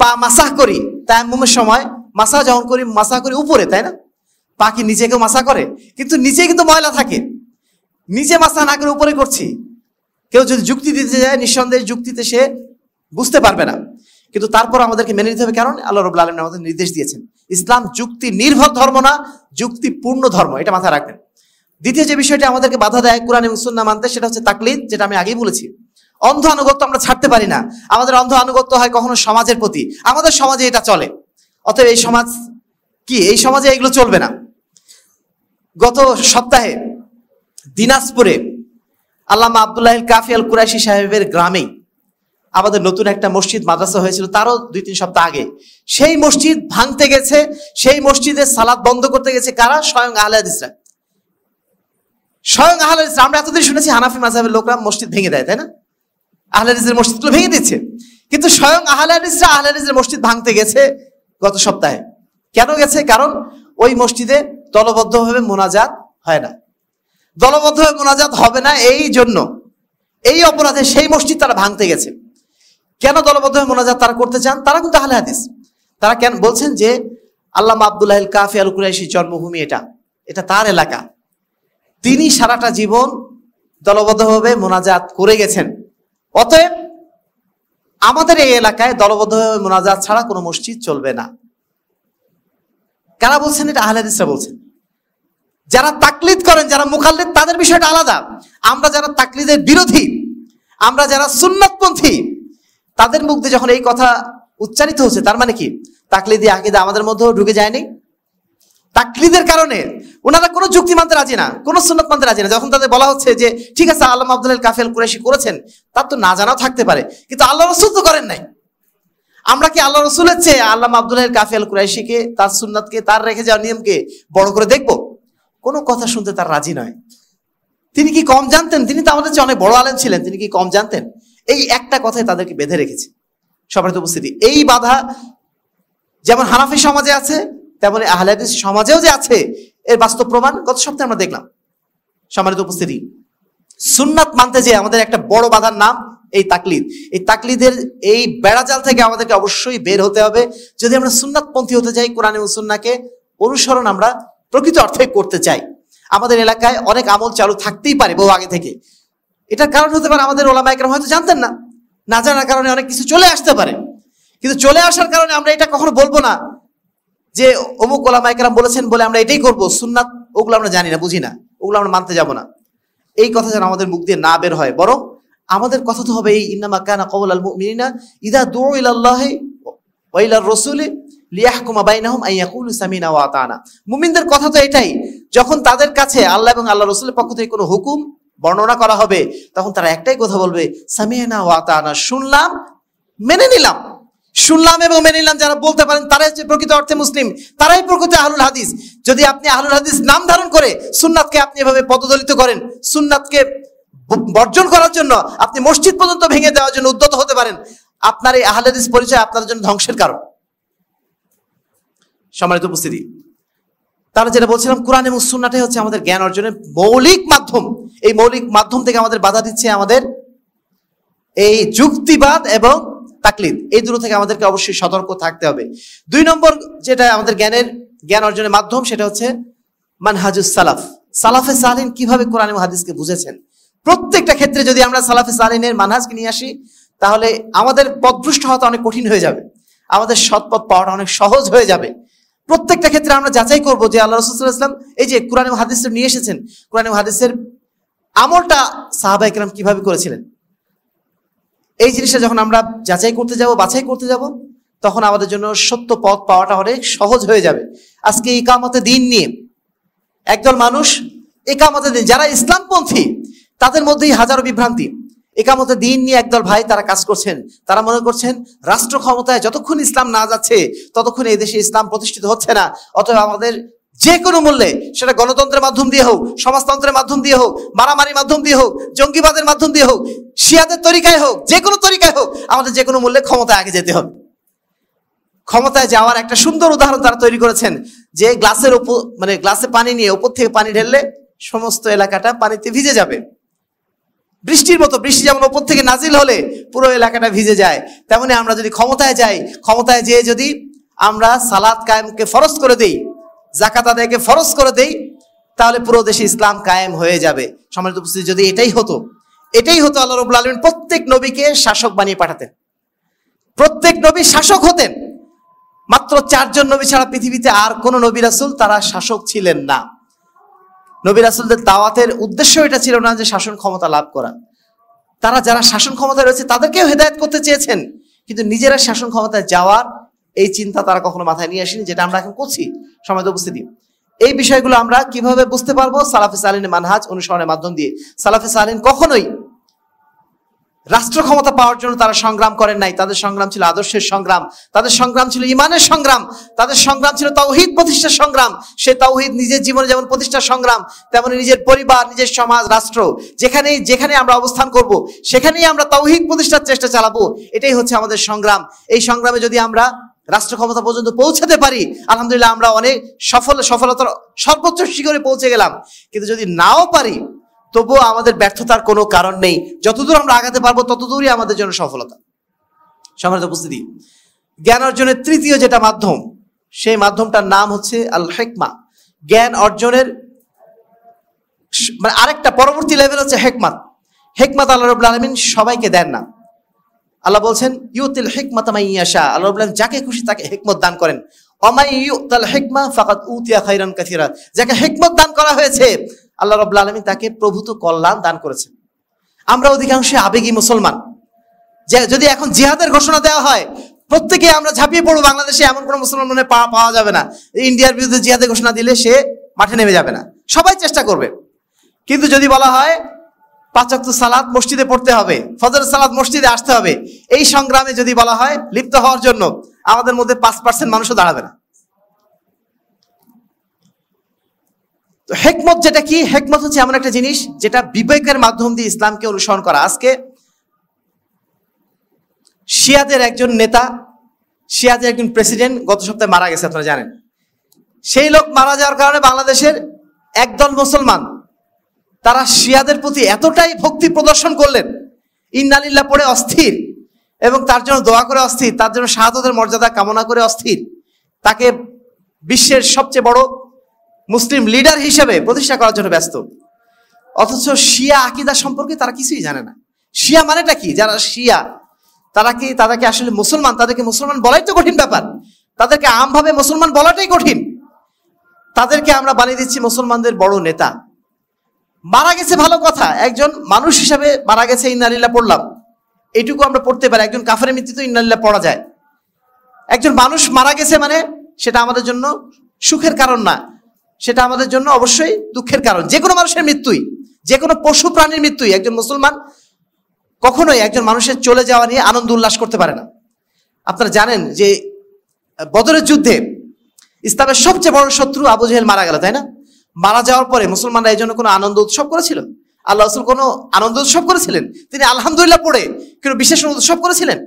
পা মাসা করি তায়ামুমের সময় মাসা যখন করি মাসা করি উপরে তাই না পা কি নিচে কেউ মাসা করে কিন্তু নিচে কিন্তু ময়লা থাকে নিচে মাসা না করে উপরে করছি কেউ যদি যুক্তি দিতে যায় নিঃসন্দেহে যুক্তিতে সে বুঝতে পারবে না কিন্তু তারপর আমাদেরকে মেনে নিতে হবে কারণ আল্লাহ রবুল্লা আলম আমাদের নির্দেশ দিয়েছেন ইসলাম যুক্তি নির্ভর ধর্ম না যুক্তিপূর্ণ ধর্ম এটা মাথায় রাখবেন দ্বিতীয় যে বিষয়টি আমাদেরকে বাধা দেয় কোরআন এবং সুন্না মানতে সেটা হচ্ছে তাকলিদ যেটা আমি আগেই বলেছি অন্ধ আনুগত্য আমরা ছাড়তে পারি না আমাদের অন্ধ আনুগত্য হয় কখনো সমাজের প্রতি আমাদের সমাজে এটা চলে অতএব এই সমাজ কি এই সমাজে এগুলো চলবে না গত সপ্তাহে দিনাজপুরে আল্লামা আবদুল্লাহ কাফিয়াল কুরাইশি সাহেবের গ্রামেই আমাদের নতুন একটা মসজিদ মাদ্রাসা হয়েছিল তারও দুই তিন সপ্তাহ আগে সেই মসজিদ ভাঙতে গেছে সেই মসজিদের সালাদ বন্ধ করতে গেছে কারা স্বয়ং আহলে হাদিসরা স্বয়ং আহলে হাদিসরা আমরা এতদিন শুনেছি হানাফি মাজাবের লোকরা মসজিদ ভেঙে দেয় তাই না আহলে মসজিদগুলো ভেঙে দিচ্ছে কিন্তু স্বয়ং আহলে হাদিসরা আহলে মসজিদ ভাঙতে গেছে গত সপ্তাহে কেন গেছে কারণ ওই মসজিদে দলবদ্ধভাবে মোনাজাত হয় না দলবদ্ধভাবে মোনাজাত হবে না এই জন্য এই অপরাধে সেই মসজিদ তারা ভাঙতে গেছে কেন দলবদ্ধ হয়ে মোনাজাত তারা করতে চান তারা কিন্তু আহলে হাদিস তারা কেন বলছেন যে আল্লাহ আবদুল্লাহ কাফি আল কুরাইশি জন্মভূমি এটা এটা তার এলাকা তিনি সারাটা জীবন দলবদ্ধভাবে মোনাজাত করে গেছেন অতএব আমাদের এই এলাকায় দলবদ্ধভাবে মোনাজাত ছাড়া কোনো মসজিদ চলবে না কারা বলছেন এটা আহলাদিসরা বলছেন যারা তাকলিদ করেন যারা মুখাল্লিদ তাদের বিষয়টা আলাদা আমরা যারা তাকলিদের বিরোধী আমরা যারা সুন্নতপন্থী তাদের মুখ দিয়ে যখন এই কথা উচ্চারিত হচ্ছে তার মানে কি তাকলিদি আকিদা আমাদের মধ্যেও ঢুকে যায়নি তাকলিদের কারণে ওনারা কোনো যুক্তি মানতে রাজি না কোনো সুন্নত মানতে রাজি না যখন তাদের বলা হচ্ছে যে ঠিক আছে আল্লাহ আব্দুল কাফেল কুরেশি করেছেন তার তো না জানাও থাকতে পারে কিন্তু আল্লাহ রসুল তো করেন নাই আমরা কি আল্লাহ রসুলের চেয়ে আল্লাহ আব্দুল কাফেল কুরাইশিকে তার সুন্নাতকে তার রেখে যাওয়া নিয়মকে বড় করে দেখব কোনো কথা শুনতে তার রাজি নয় তিনি কি কম জানতেন তিনি তো আমাদের চেয়ে অনেক বড় আলেম ছিলেন তিনি কি কম জানতেন এই একটা কথায় তাদেরকে বেঁধে রেখেছে সবার উপস্থিতি এই বাধা যেমন হানাফি সমাজে আছে তেমনি আহলাদিস সমাজেও যে আছে এর বাস্তব প্রমাণ গত সপ্তাহে আমরা দেখলাম সম্মানিত উপস্থিতি সুন্নাত মানতে যে আমাদের একটা বড় বাধার নাম এই তাকলিদ এই তাকলিদের এই বেড়াজাল থেকে আমাদেরকে অবশ্যই বের হতে হবে যদি আমরা সুন্নাতপন্থী হতে চাই কোরআনে সুন্নাকে অনুসরণ আমরা প্রকৃত অর্থে করতে চাই আমাদের এলাকায় অনেক আমল চালু থাকতেই পারে বহু আগে থেকে এটার কারণ হতে পারে আমাদের ওলা একরাম হয়তো জানতেন না না জানার কারণে অনেক কিছু চলে আসতে পারে কিন্তু চলে আসার কারণে আমরা এটা কখনো বলবো না যে অমুক ওলা একরাম বলেছেন বলে আমরা এটাই করবো সুন্নাত ওগুলো আমরা জানি না বুঝি না ওগুলো আমরা মানতে যাব না এই কথা যেন আমাদের মুখ দিয়ে না বের হয় বরং আমাদের কথা তো হবে এই ইন্নামা কানা কবল আল মিনা ইদা দু ইলাল্লাহে ওয়াইলার রসুলে লিয়াহকুমা আইয়াকুল সামিনা ওয়া তানা মুমিনদের কথা তো এটাই যখন তাদের কাছে আল্লাহ এবং আল্লাহ রসুলের পক্ষ থেকে কোনো হুকুম বর্ণনা করা হবে তখন তারা একটাই কথা বলবে সামিয়ানা ওয়াতানা শুনলাম মেনে নিলাম শুনলাম এবং মেনে নিলাম যারা বলতে পারেন তারাই হচ্ছে প্রকৃত অর্থে মুসলিম তারাই প্রকৃত আহলুল হাদিস যদি আপনি আহলুল হাদিস নাম ধারণ করে সুন্নাতকে আপনি এভাবে পদদলিত করেন সুন্নাতকে বর্জন করার জন্য আপনি মসজিদ পর্যন্ত ভেঙে দেওয়ার জন্য উদ্যত হতে পারেন আপনার এই আহলাদিস পরিচয় আপনার জন্য ধ্বংসের কারণ সম্মানিত উপস্থিতি তারা যেটা বলছিলাম কোরআন এবং সুন্নাটাই হচ্ছে আমাদের জ্ঞান অর্জনের মৌলিক মাধ্যম এই মৌলিক মাধ্যম থেকে আমাদের বাধা দিচ্ছে আমাদের এই যুক্তিবাদ এবং তাকলিদ এই দুটো থেকে আমাদেরকে অবশ্যই সতর্ক থাকতে হবে দুই নম্বর যেটা আমাদের জ্ঞানের জ্ঞান অর্জনের মাধ্যম সেটা হচ্ছে মানহাজুস সালাফ সালাফে সালিন কিভাবে কোরআন এবং হাদিসকে বুঝেছেন প্রত্যেকটা ক্ষেত্রে যদি আমরা সালাফে সালিনের মানহাজকে নিয়ে আসি তাহলে আমাদের পদভুষ্ট হওয়াটা অনেক কঠিন হয়ে যাবে আমাদের সৎপথ পাওয়াটা অনেক সহজ হয়ে যাবে প্রত্যেকটা ক্ষেত্রে আমরা যাচাই করব যে আল্লাহ রসুলাম এই যে কোরআন হাদিসের নিয়ে এসেছেন কোরআন হাদিসের আমলটা সাহাবা ইকরাম কিভাবে করেছিলেন এই জিনিসটা যখন আমরা যাচাই করতে যাব বাছাই করতে যাব তখন আমাদের জন্য সত্য পথ পাওয়াটা অনেক সহজ হয়ে যাবে আজকে ইকামতে দিন নিয়ে একদল মানুষ একামতে দিন যারা ইসলামপন্থী তাদের মধ্যেই হাজারো বিভ্রান্তি একামতে দিন নিয়ে একদল ভাই তারা কাজ করছেন তারা মনে করছেন রাষ্ট্র ক্ষমতায় যতক্ষণ ইসলাম না যাচ্ছে ততক্ষণ এই দেশে ইসলাম প্রতিষ্ঠিত হচ্ছে না অথবা আমাদের যে কোনো মূল্যে সেটা গণতন্ত্রের মাধ্যম দিয়ে হোক সমাজতন্ত্রের মাধ্যম দিয়ে হোক মারামারির মাধ্যম দিয়ে হোক জঙ্গিবাদের মাধ্যম দিয়ে হোক শিয়াদের তরিকায় হোক যে কোনো তরিকায় হোক আমাদের যে কোনো মূল্যে ক্ষমতায় আগে যেতে হবে ক্ষমতায় যাওয়ার একটা সুন্দর উদাহরণ তারা তৈরি করেছেন যে গ্লাসের ওপর মানে গ্লাসে পানি নিয়ে উপর থেকে পানি ঢেললে সমস্ত এলাকাটা পানিতে ভিজে যাবে বৃষ্টির মতো বৃষ্টি যেমন ওপর থেকে নাজিল হলে পুরো এলাকাটা ভিজে যায় তেমনি আমরা যদি ক্ষমতায় যাই ক্ষমতায় যেয়ে যদি আমরা সালাদ কায়েমকে ফরজ করে দেই জাকাত আদায়কে ফরজ করে দেই তাহলে পুরো দেশে ইসলাম কায়েম হয়ে যাবে সম্মানিত উপস্থিতি যদি এটাই হতো এটাই হতো আল্লাহ রবুল আলমিন প্রত্যেক নবীকে শাসক বানিয়ে পাঠাতেন প্রত্যেক নবী শাসক হতেন মাত্র চারজন নবী ছাড়া পৃথিবীতে আর কোনো নবী রাসুল তারা শাসক ছিলেন না নবী রাসুলদের দাওয়াতের উদ্দেশ্য এটা ছিল না যে শাসন ক্ষমতা লাভ করা তারা যারা শাসন ক্ষমতা রয়েছে তাদেরকেও হেদায়ত করতে চেয়েছেন কিন্তু নিজেরা শাসন ক্ষমতায় যাওয়ার এই চিন্তা তারা কখনো মাথায় নিয়ে আসেনি যেটা আমরা এখন করছি সমাজ উপস্থিতি এই বিষয়গুলো আমরা কিভাবে বুঝতে পারবো সালাফে সালিনের মানহাজ অনুসরণের মাধ্যম দিয়ে সালাফে সালিন কখনোই রাষ্ট্র ক্ষমতা পাওয়ার জন্য তারা সংগ্রাম করেন নাই তাদের সংগ্রাম ছিল আদর্শের সংগ্রাম তাদের সংগ্রাম ছিল ইমানের সংগ্রাম তাদের সংগ্রাম ছিল তাওহিদ প্রতিষ্ঠার সংগ্রাম সে তাওহিদ নিজের জীবনে যেমন প্রতিষ্ঠার সংগ্রাম তেমনি নিজের পরিবার নিজের সমাজ রাষ্ট্র যেখানেই যেখানে আমরা অবস্থান করব। সেখানেই আমরা তাওহিদ প্রতিষ্ঠার চেষ্টা চালাবো এটাই হচ্ছে আমাদের সংগ্রাম এই সংগ্রামে যদি আমরা রাষ্ট্র ক্ষমতা পর্যন্ত পৌঁছাতে পারি আলহামদুলিল্লাহ আমরা অনেক সফল সফলতার সর্বোচ্চ শিখরে পৌঁছে গেলাম কিন্তু যদি নাও পারি তবুও আমাদের ব্যর্থতার কোনো কারণ নেই যতদূর আমরা আগাতে পারবো ততদূরই আমাদের জন্য সফলতা সম্মানিত উপস্থিতি জ্ঞান অর্জনের তৃতীয় যেটা মাধ্যম সেই মাধ্যমটার নাম হচ্ছে আল হেকমা জ্ঞান অর্জনের মানে আরেকটা পরবর্তী লেভেল হচ্ছে হেকমাত হেকমাত আল্লাহ রবুল আলমিন সবাইকে দেন না আল্লাহ বলছেন ইউতিল হেকমাত আমাই ইয়াশা আল্লাহ রবুল যাকে খুশি তাকে হেকমত দান করেন অমাই তাল হেকমা ফাকাত উতিয়া খাইরান কাথিরা যাকে হেকমত দান করা হয়েছে আল্লাহ রব আলমী তাকে প্রভূত কল্যাণ দান করেছেন আমরা অধিকাংশই আবেগী মুসলমান যে যদি এখন জিহাদের ঘোষণা দেওয়া হয় প্রত্যেকে আমরা ঝাঁপিয়ে পড়বো বাংলাদেশে এমন কোনো মুসলমান মনে পাওয়া যাবে না ইন্ডিয়ার বিরুদ্ধে জিহাদের ঘোষণা দিলে সে মাঠে নেমে যাবে না সবাই চেষ্টা করবে কিন্তু যদি বলা হয় পাঁচক্ত সালাদ মসজিদে পড়তে হবে ফজর সালাদ মসজিদে আসতে হবে এই সংগ্রামে যদি বলা হয় লিপ্ত হওয়ার জন্য আমাদের মধ্যে পাঁচ পার্সেন্ট মানুষও দাঁড়াবে না হেকমত যেটা কি হেকমত হচ্ছে এমন একটা জিনিস যেটা বিবেকের মাধ্যম দিয়ে ইসলামকে অনুসরণ করা আজকে শিয়াদের একজন নেতা শিয়াদের একজন প্রেসিডেন্ট গত সপ্তাহে মারা গেছে আপনারা জানেন সেই লোক মারা যাওয়ার কারণে বাংলাদেশের একদল মুসলমান তারা শিয়াদের প্রতি এতটাই ভক্তি প্রদর্শন করলেন ইন্নালিল্লা পড়ে অস্থির এবং তার জন্য দোয়া করে অস্থির তার জন্য শাহাদতের মর্যাদা কামনা করে অস্থির তাকে বিশ্বের সবচেয়ে বড় মুসলিম লিডার হিসেবে প্রতিষ্ঠা করার জন্য ব্যস্ত অথচ শিয়া আকিদা সম্পর্কে তারা কিছুই জানে না শিয়া মানেটা কি যারা শিয়া তারা কি তাদেরকে আসলে মুসলমান তাদেরকে মুসলমান বলাই তো কঠিন ব্যাপার তাদেরকে আমভাবে মুসলমান বলাটাই কঠিন তাদেরকে আমরা বানিয়ে দিচ্ছি মুসলমানদের বড় নেতা মারা গেছে ভালো কথা একজন মানুষ হিসাবে মারা গেছে ইন্নালিল্লা পড়লাম এটুকু আমরা পড়তে পারি একজন কাফের মৃত্যু ইন্নালিল্লা পড়া যায় একজন মানুষ মারা গেছে মানে সেটা আমাদের জন্য সুখের কারণ না সেটা আমাদের জন্য অবশ্যই দুঃখের কারণ যে কোনো মানুষের মৃত্যুই যে কোনো পশু প্রাণীর মৃত্যুই একজন মুসলমান কখনোই একজন মানুষের চলে যাওয়া নিয়ে আনন্দ উল্লাস করতে পারে না আপনারা জানেন যে বদরের যুদ্ধে ইসলামের সবচেয়ে বড় শত্রু আবু জেহেল মারা গেল তাই না মারা যাওয়ার পরে মুসলমানরা এই জন্য কোনো আনন্দ উৎসব করেছিল আল্লাহ রসুল কোনো আনন্দ উৎসব করেছিলেন তিনি আলহামদুলিল্লাহ পড়ে কোনো বিশেষ উৎসব করেছিলেন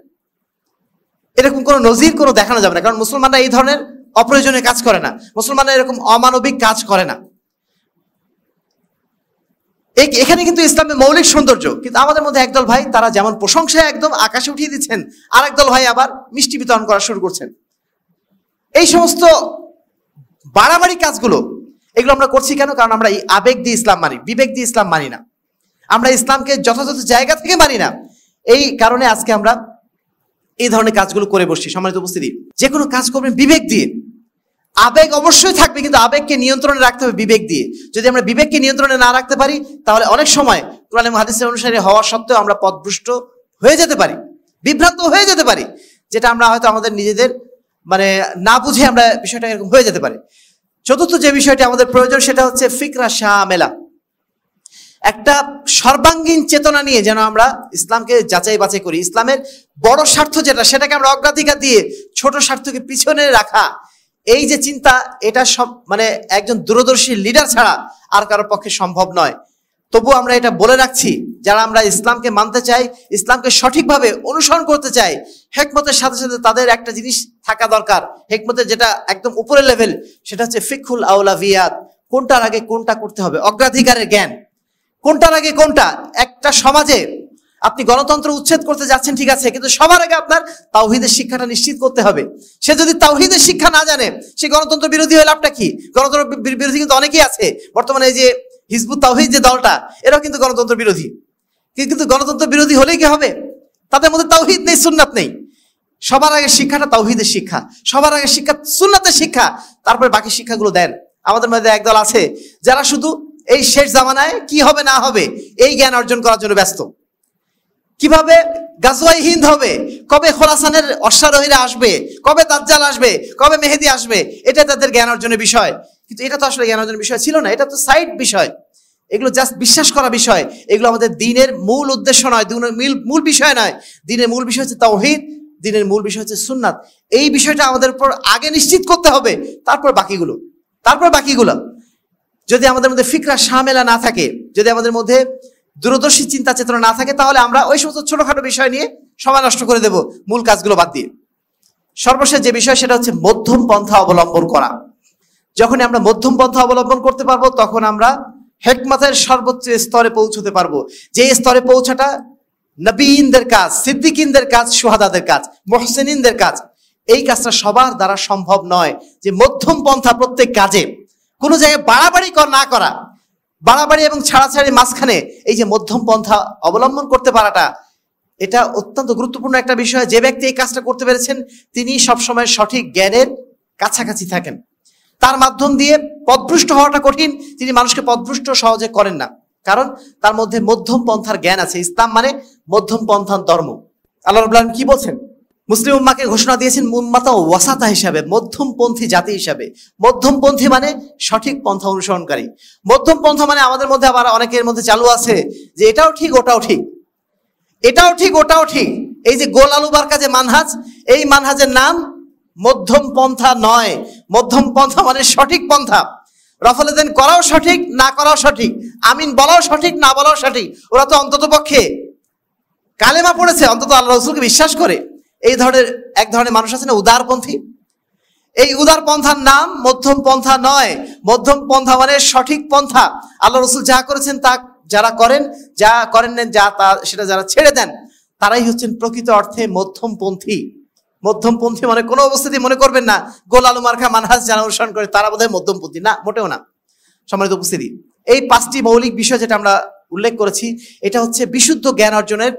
এরকম কোনো নজির কোনো দেখানো যাবে না কারণ মুসলমানরা এই ধরনের অপ্রয়োজনীয় কাজ করে না মুসলমানরা এরকম অমানবিক কাজ করে না এখানে কিন্তু ইসলামের মৌলিক সৌন্দর্য কিন্তু আমাদের মধ্যে একদল ভাই তারা যেমন প্রশংসায় একদম আকাশে উঠিয়ে দিচ্ছেন আর একদল ভাই আবার মিষ্টি বিতরণ করা শুরু করছেন এই সমস্ত বাড়াবাড়ি কাজগুলো এগুলো আমরা করছি কেন কারণ আমরা এই আবেগ দিয়ে ইসলাম মানি বিবেক দিয়ে ইসলাম মানি না আমরা ইসলামকে যথাযথ জায়গা থেকে মানি না এই কারণে আজকে আমরা এই ধরনের কাজগুলো করে বসছি সম্মানিত উপস্থিতি যে কোনো কাজ করবেন বিবেক দিয়ে আবেগ অবশ্যই থাকবে কিন্তু আবেগকে নিয়ন্ত্রণে রাখতে হবে বিবেক দিয়ে যদি আমরা বিবেককে নিয়ন্ত্রণে না রাখতে পারি তাহলে অনেক সময় কোরআন হাদিসের অনুসারে হওয়া সত্ত্বেও আমরা পদভুষ্ট হয়ে যেতে পারি বিভ্রান্ত হয়ে যেতে পারি যেটা আমরা হয়তো আমাদের নিজেদের মানে না বুঝে আমরা বিষয়টা এরকম হয়ে যেতে পারি চতুর্থ যে বিষয়টি আমাদের প্রয়োজন সেটা হচ্ছে ফিকরা শাহ মেলা একটা সর্বাঙ্গীন চেতনা নিয়ে যেন আমরা ইসলামকে যাচাই বাছাই করি ইসলামের বড় স্বার্থ যেটা সেটাকে আমরা অগ্রাধিকার দিয়ে ছোট স্বার্থকে পিছনে রাখা এই যে চিন্তা এটা সব মানে একজন দূরদর্শী লিডার ছাড়া আর কারোর পক্ষে সম্ভব নয় তবু আমরা এটা বলে রাখছি যারা আমরা ইসলামকে মানতে চাই ইসলামকে সঠিকভাবে অনুসরণ করতে চাই হেকমতের সাথে সাথে তাদের একটা জিনিস থাকা দরকার হেকমতের যেটা একদম উপরের লেভেল সেটা হচ্ছে ফিকুল আউলা ভিয়াদ কোনটার আগে কোনটা করতে হবে অগ্রাধিকারের জ্ঞান কোনটার আগে কোনটা একটা সমাজে আপনি গণতন্ত্র উচ্ছেদ করতে যাচ্ছেন ঠিক আছে কিন্তু সবার আগে আপনার তাওহিদের শিক্ষাটা নিশ্চিত করতে হবে সে যদি তাওহিদের শিক্ষা না জানে সে গণতন্ত্র বিরোধী হয়ে লাভটা কি গণতন্ত্র বিরোধী কিন্তু অনেকেই আছে বর্তমানে এই যে হিজবুত তাওহিদ যে দলটা এরাও কিন্তু গণতন্ত্র বিরোধী কিন্তু গণতন্ত্র বিরোধী হলেই কি হবে তাদের মধ্যে তাওহিদ নেই সুন্নাত নেই সবার আগে শিক্ষাটা তাওহিদের শিক্ষা সবার আগে শিক্ষা সুন্নাতের শিক্ষা তারপরে বাকি শিক্ষাগুলো দেন আমাদের মধ্যে একদল আছে যারা শুধু এই শেষ জামানায় কি হবে না হবে এই জ্ঞান অর্জন করার জন্য ব্যস্ত কিভাবে গাজওয়াই হিন্দ হবে কবে খোরাসানের অশ্বারোহীরা আসবে কবে দাজ্জাল আসবে কবে মেহেদি আসবে এটা তাদের জ্ঞান অর্জনের বিষয় কিন্তু এটা তো আসলে জ্ঞান অর্জনের বিষয় ছিল না এটা তো সাইড বিষয় এগুলো জাস্ট বিশ্বাস করা বিষয় এগুলো আমাদের দিনের মূল উদ্দেশ্য নয় মূল মূল বিষয় নয় দিনের মূল বিষয় হচ্ছে তাওহিদ দিনের মূল বিষয় হচ্ছে সুন্নাত এই বিষয়টা আমাদের উপর আগে নিশ্চিত করতে হবে তারপর বাকিগুলো তারপর বাকিগুলো যদি আমাদের মধ্যে ফিকরা সামেলা না থাকে যদি আমাদের মধ্যে দূরদর্শী চিন্তা চেতনা না থাকে তাহলে আমরা ওই সমস্ত ছোটোখাটো বিষয় নিয়ে সময় নষ্ট করে দেব মূল কাজগুলো বাদ দিয়ে সর্বশেষ যে বিষয় সেটা হচ্ছে মধ্যম পন্থা অবলম্বন করা যখন আমরা মধ্যম পন্থা অবলম্বন করতে পারবো তখন আমরা হেকমাতের সর্বোচ্চ স্তরে পৌঁছতে পারবো যে স্তরে পৌঁছাটা নবীনদের কাজ সিদ্দিকিনদের কাজ সোহাদাদের কাজ মহসেনদের কাজ এই কাজটা সবার দ্বারা সম্ভব নয় যে মধ্যম পন্থা প্রত্যেক কাজে কোনো জায়গায় বাড়াবাড়ি কর না করা বাড়াবাড়ি এবং ছাড়াছাড়ি মাঝখানে এই যে মধ্যম পন্থা অবলম্বন করতে পারাটা এটা অত্যন্ত গুরুত্বপূর্ণ একটা বিষয় যে ব্যক্তি এই কাজটা করতে পেরেছেন তিনি সবসময় সঠিক জ্ঞানের কাছাকাছি থাকেন তার মাধ্যম দিয়ে পদভ্রষ্ট হওয়াটা কঠিন তিনি মানুষকে পদভ্রষ্ট সহজে করেন না কারণ তার মধ্যে মধ্যম পন্থার জ্ঞান আছে ইসলাম মানে মধ্যম পন্থার ধর্ম আল্লাহ রবুল্লাহ কি বলছেন মুসলিম উম্মাকে ঘোষণা দিয়েছেন মুম্মাতা ওয়াসাতা হিসাবে মধ্যমপন্থী জাতি হিসাবে মধ্যমপন্থী মানে সঠিক পন্থা অনুসরণকারী মধ্যমপন্থা মানে আমাদের মধ্যে আবার অনেকের মধ্যে চালু আছে যে এটাও ঠিক ওটাও ঠিক এটাও ঠিক ওটাও ঠিক এই যে গোল বার্কা যে মানহাজ এই মানহাজের নাম মধ্যম পন্থা নয় মধ্যম পন্থা মানে সঠিক পন্থা রফলে দেন করাও সঠিক না করাও সঠিক আমিন বলাও সঠিক না বলাও সঠিক ওরা তো অন্তত পক্ষে কালেমা পড়েছে অন্তত আল্লাহ রসুলকে বিশ্বাস করে এই ধরনের এক ধরনের মানুষ আছে না উদারপন্থী এই উদার পন্থার নাম মধ্যম পন্থা নয় মধ্যম পন্থা মানে সঠিক পন্থা আল্লাহ রসুল যা করেছেন তা যারা করেন যা করেন যা তা সেটা যারা ছেড়ে দেন তারাই হচ্ছেন প্রকৃত অর্থে মধ্যমপন্থী মধ্যমপন্থী মানে কোনো অবস্থাতেই মনে করবেন না গোল আলু মার্খা মানহাজ যারা অনুসরণ করে তারা বোধহয় মধ্যমপন্থী না মোটেও না সম্মানিত উপস্থিতি এই পাঁচটি মৌলিক বিষয় যেটা আমরা উল্লেখ করেছি এটা হচ্ছে বিশুদ্ধ জ্ঞান অর্জনের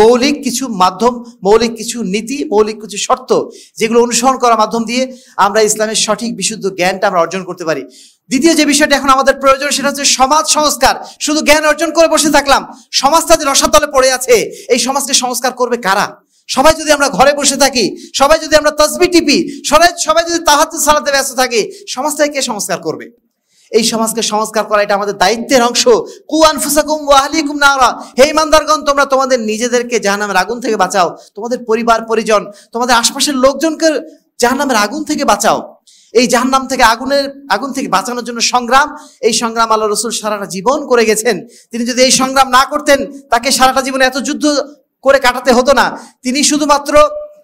মৌলিক কিছু মাধ্যম মৌলিক কিছু নীতি মৌলিক কিছু শর্ত যেগুলো অনুসরণ করার মাধ্যম দিয়ে আমরা ইসলামের সঠিক বিশুদ্ধ জ্ঞানটা আমরা অর্জন করতে পারি দ্বিতীয় যে বিষয়টা এখন আমাদের প্রয়োজন সেটা হচ্ছে সমাজ সংস্কার শুধু জ্ঞান অর্জন করে বসে থাকলাম সমাজটা যে রসাতলে পড়ে আছে এই সমাজকে সংস্কার করবে কারা সবাই যদি আমরা ঘরে বসে থাকি সবাই যদি আমরা তসবি টিপি সবাই সবাই যদি তাহাতে সালাতে ব্যস্ত থাকি সমাজটাকে কে সংস্কার করবে এই সমাজকে সংস্কার করা এটা আমাদের দায়িত্বের অংশ কুয়ান ফুসাকুম ওয়াহলিকুম না হে ইমানদারগণ তোমরা তোমাদের নিজেদেরকে জাহান্নামের আগুন থেকে বাঁচাও তোমাদের পরিবার পরিজন তোমাদের আশপাশের লোকজনকে জাহান্নামের আগুন থেকে বাঁচাও এই জাহান্নাম থেকে আগুনের আগুন থেকে বাঁচানোর জন্য সংগ্রাম এই সংগ্রাম আল্লাহ রসুল সারাটা জীবন করে গেছেন তিনি যদি এই সংগ্রাম না করতেন তাকে সারাটা জীবনে এত যুদ্ধ করে কাটাতে হতো না তিনি শুধুমাত্র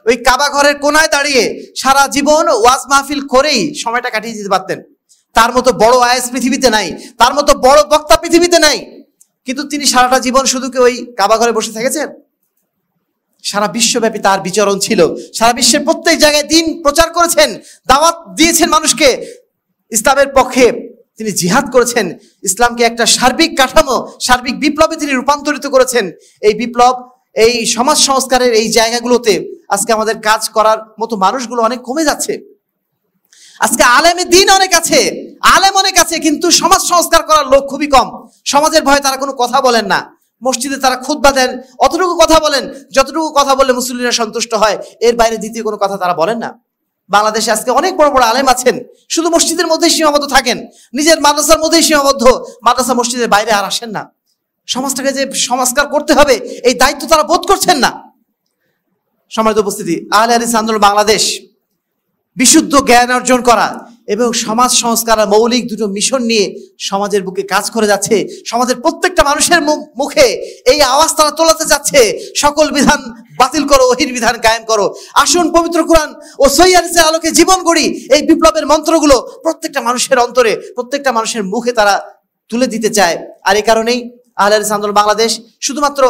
ওই কাবা ঘরের কোনায় দাঁড়িয়ে সারা জীবন ওয়াজ মাহফিল করেই সময়টা কাটিয়ে দিতে পারতেন তার মতো বড় আয়াস পৃথিবীতে নাই তার মতো বড় বক্তা পৃথিবীতে নাই কিন্তু তিনি সারাটা জীবন শুধু কি ওই কাবা ঘরে বসে থেকেছেন সারা বিশ্বব্যাপী তার বিচরণ ছিল সারা বিশ্বের প্রত্যেক জায়গায় দিন প্রচার করেছেন দাওয়াত দিয়েছেন মানুষকে ইসলামের পক্ষে তিনি জিহাদ করেছেন ইসলামকে একটা সার্বিক কাঠামো সার্বিক বিপ্লবে তিনি রূপান্তরিত করেছেন এই বিপ্লব এই সমাজ সংস্কারের এই জায়গাগুলোতে আজকে আমাদের কাজ করার মতো মানুষগুলো অনেক কমে যাচ্ছে আজকে আলেমে দিন অনেক আছে আলেম অনেক আছে কিন্তু সমাজ সংস্কার করার লোক খুবই কম সমাজের ভয়ে তারা কোনো কথা বলেন না মসজিদে তারা খুদ্ দেন অতটুকু কথা বলেন যতটুকু কথা বললে মুসলিমরা সন্তুষ্ট হয় এর বাইরে দ্বিতীয় কোনো কথা তারা বলেন না বাংলাদেশে আজকে অনেক বড় বড় আলেম আছেন শুধু মসজিদের মধ্যেই সীমাবদ্ধ থাকেন নিজের মাদ্রাসার মধ্যেই সীমাবদ্ধ মাদ্রাসা মসজিদের বাইরে আর আসেন না সমাজটাকে যে সংস্কার করতে হবে এই দায়িত্ব তারা বোধ করছেন না সমাজ উপস্থিতি আহলে আলিস আন্দোলন বাংলাদেশ বিশুদ্ধ জ্ঞান অর্জন করা এবং সমাজ আর মৌলিক দুটো মিশন নিয়ে সমাজের বুকে কাজ করে যাচ্ছে সমাজের প্রত্যেকটা মানুষের মুখে এই আওয়াজ তারা তোলাতে যাচ্ছে সকল বিধান বাতিল করো অহির বিধান কায়েম করো আসুন পবিত্র কোরআন ও সৈয়ারিসের আলোকে জীবন গড়ি এই বিপ্লবের মন্ত্রগুলো প্রত্যেকটা মানুষের অন্তরে প্রত্যেকটা মানুষের মুখে তারা তুলে দিতে চায় আর এ কারণেই আহলে আন্দোলন বাংলাদেশ শুধুমাত্র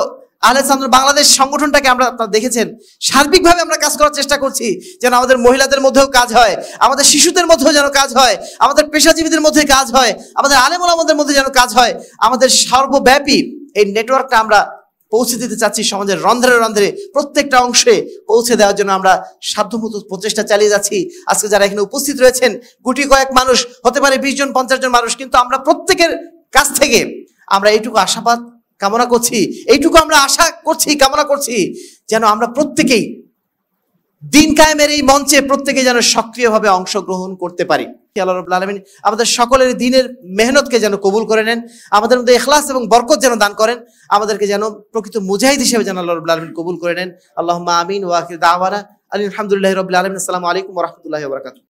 আলেসান্দ্র বাংলাদেশ সংগঠনটাকে আমরা দেখেছেন সার্বিকভাবে আমরা কাজ করার চেষ্টা করছি যেন আমাদের মহিলাদের মধ্যেও কাজ হয় আমাদের শিশুদের মধ্যেও যেন কাজ হয় আমাদের পেশাজীবীদের মধ্যে কাজ হয় আমাদের আলেমলামদের মধ্যে যেন কাজ হয় আমাদের সর্বব্যাপী এই নেটওয়ার্কটা আমরা পৌঁছে দিতে চাচ্ছি সমাজের রন্ধ্রে রন্ধ্রে প্রত্যেকটা অংশে পৌঁছে দেওয়ার জন্য আমরা সাধ্যমত প্রচেষ্টা চালিয়ে যাচ্ছি আজকে যারা এখানে উপস্থিত রয়েছেন গুটি কয়েক মানুষ হতে পারে বিশ জন পঞ্চাশ জন মানুষ কিন্তু আমরা প্রত্যেকের কাছ থেকে আমরা এইটুকু আশাবাদ কামনা করছি এইটুকু আমরা আশা করছি কামনা করছি যেন আমরা প্রত্যেকেই দিন কায়েমের এই মঞ্চে প্রত্যেকে যেন সক্রিয়ভাবে অংশগ্রহণ করতে পারি আল্লাহ রবুল্লা আলমিন আমাদের সকলের দিনের মেহনতকে যেন কবুল করে নেন আমাদের মধ্যে এখলাস এবং বরকত যেন দান করেন আমাদেরকে যেন প্রকৃত মুজাহিদ হিসেবে যেন আল্লাহ রবুল্লা আলমিন কবুল করে নেন আল্লাহ আমিন ওয়াকির দাওয়ানা আলী আলহামদুলিল্লাহ রবুল্লা আলমিন আসসালামু আলাইকুম রহমতুল্লাহ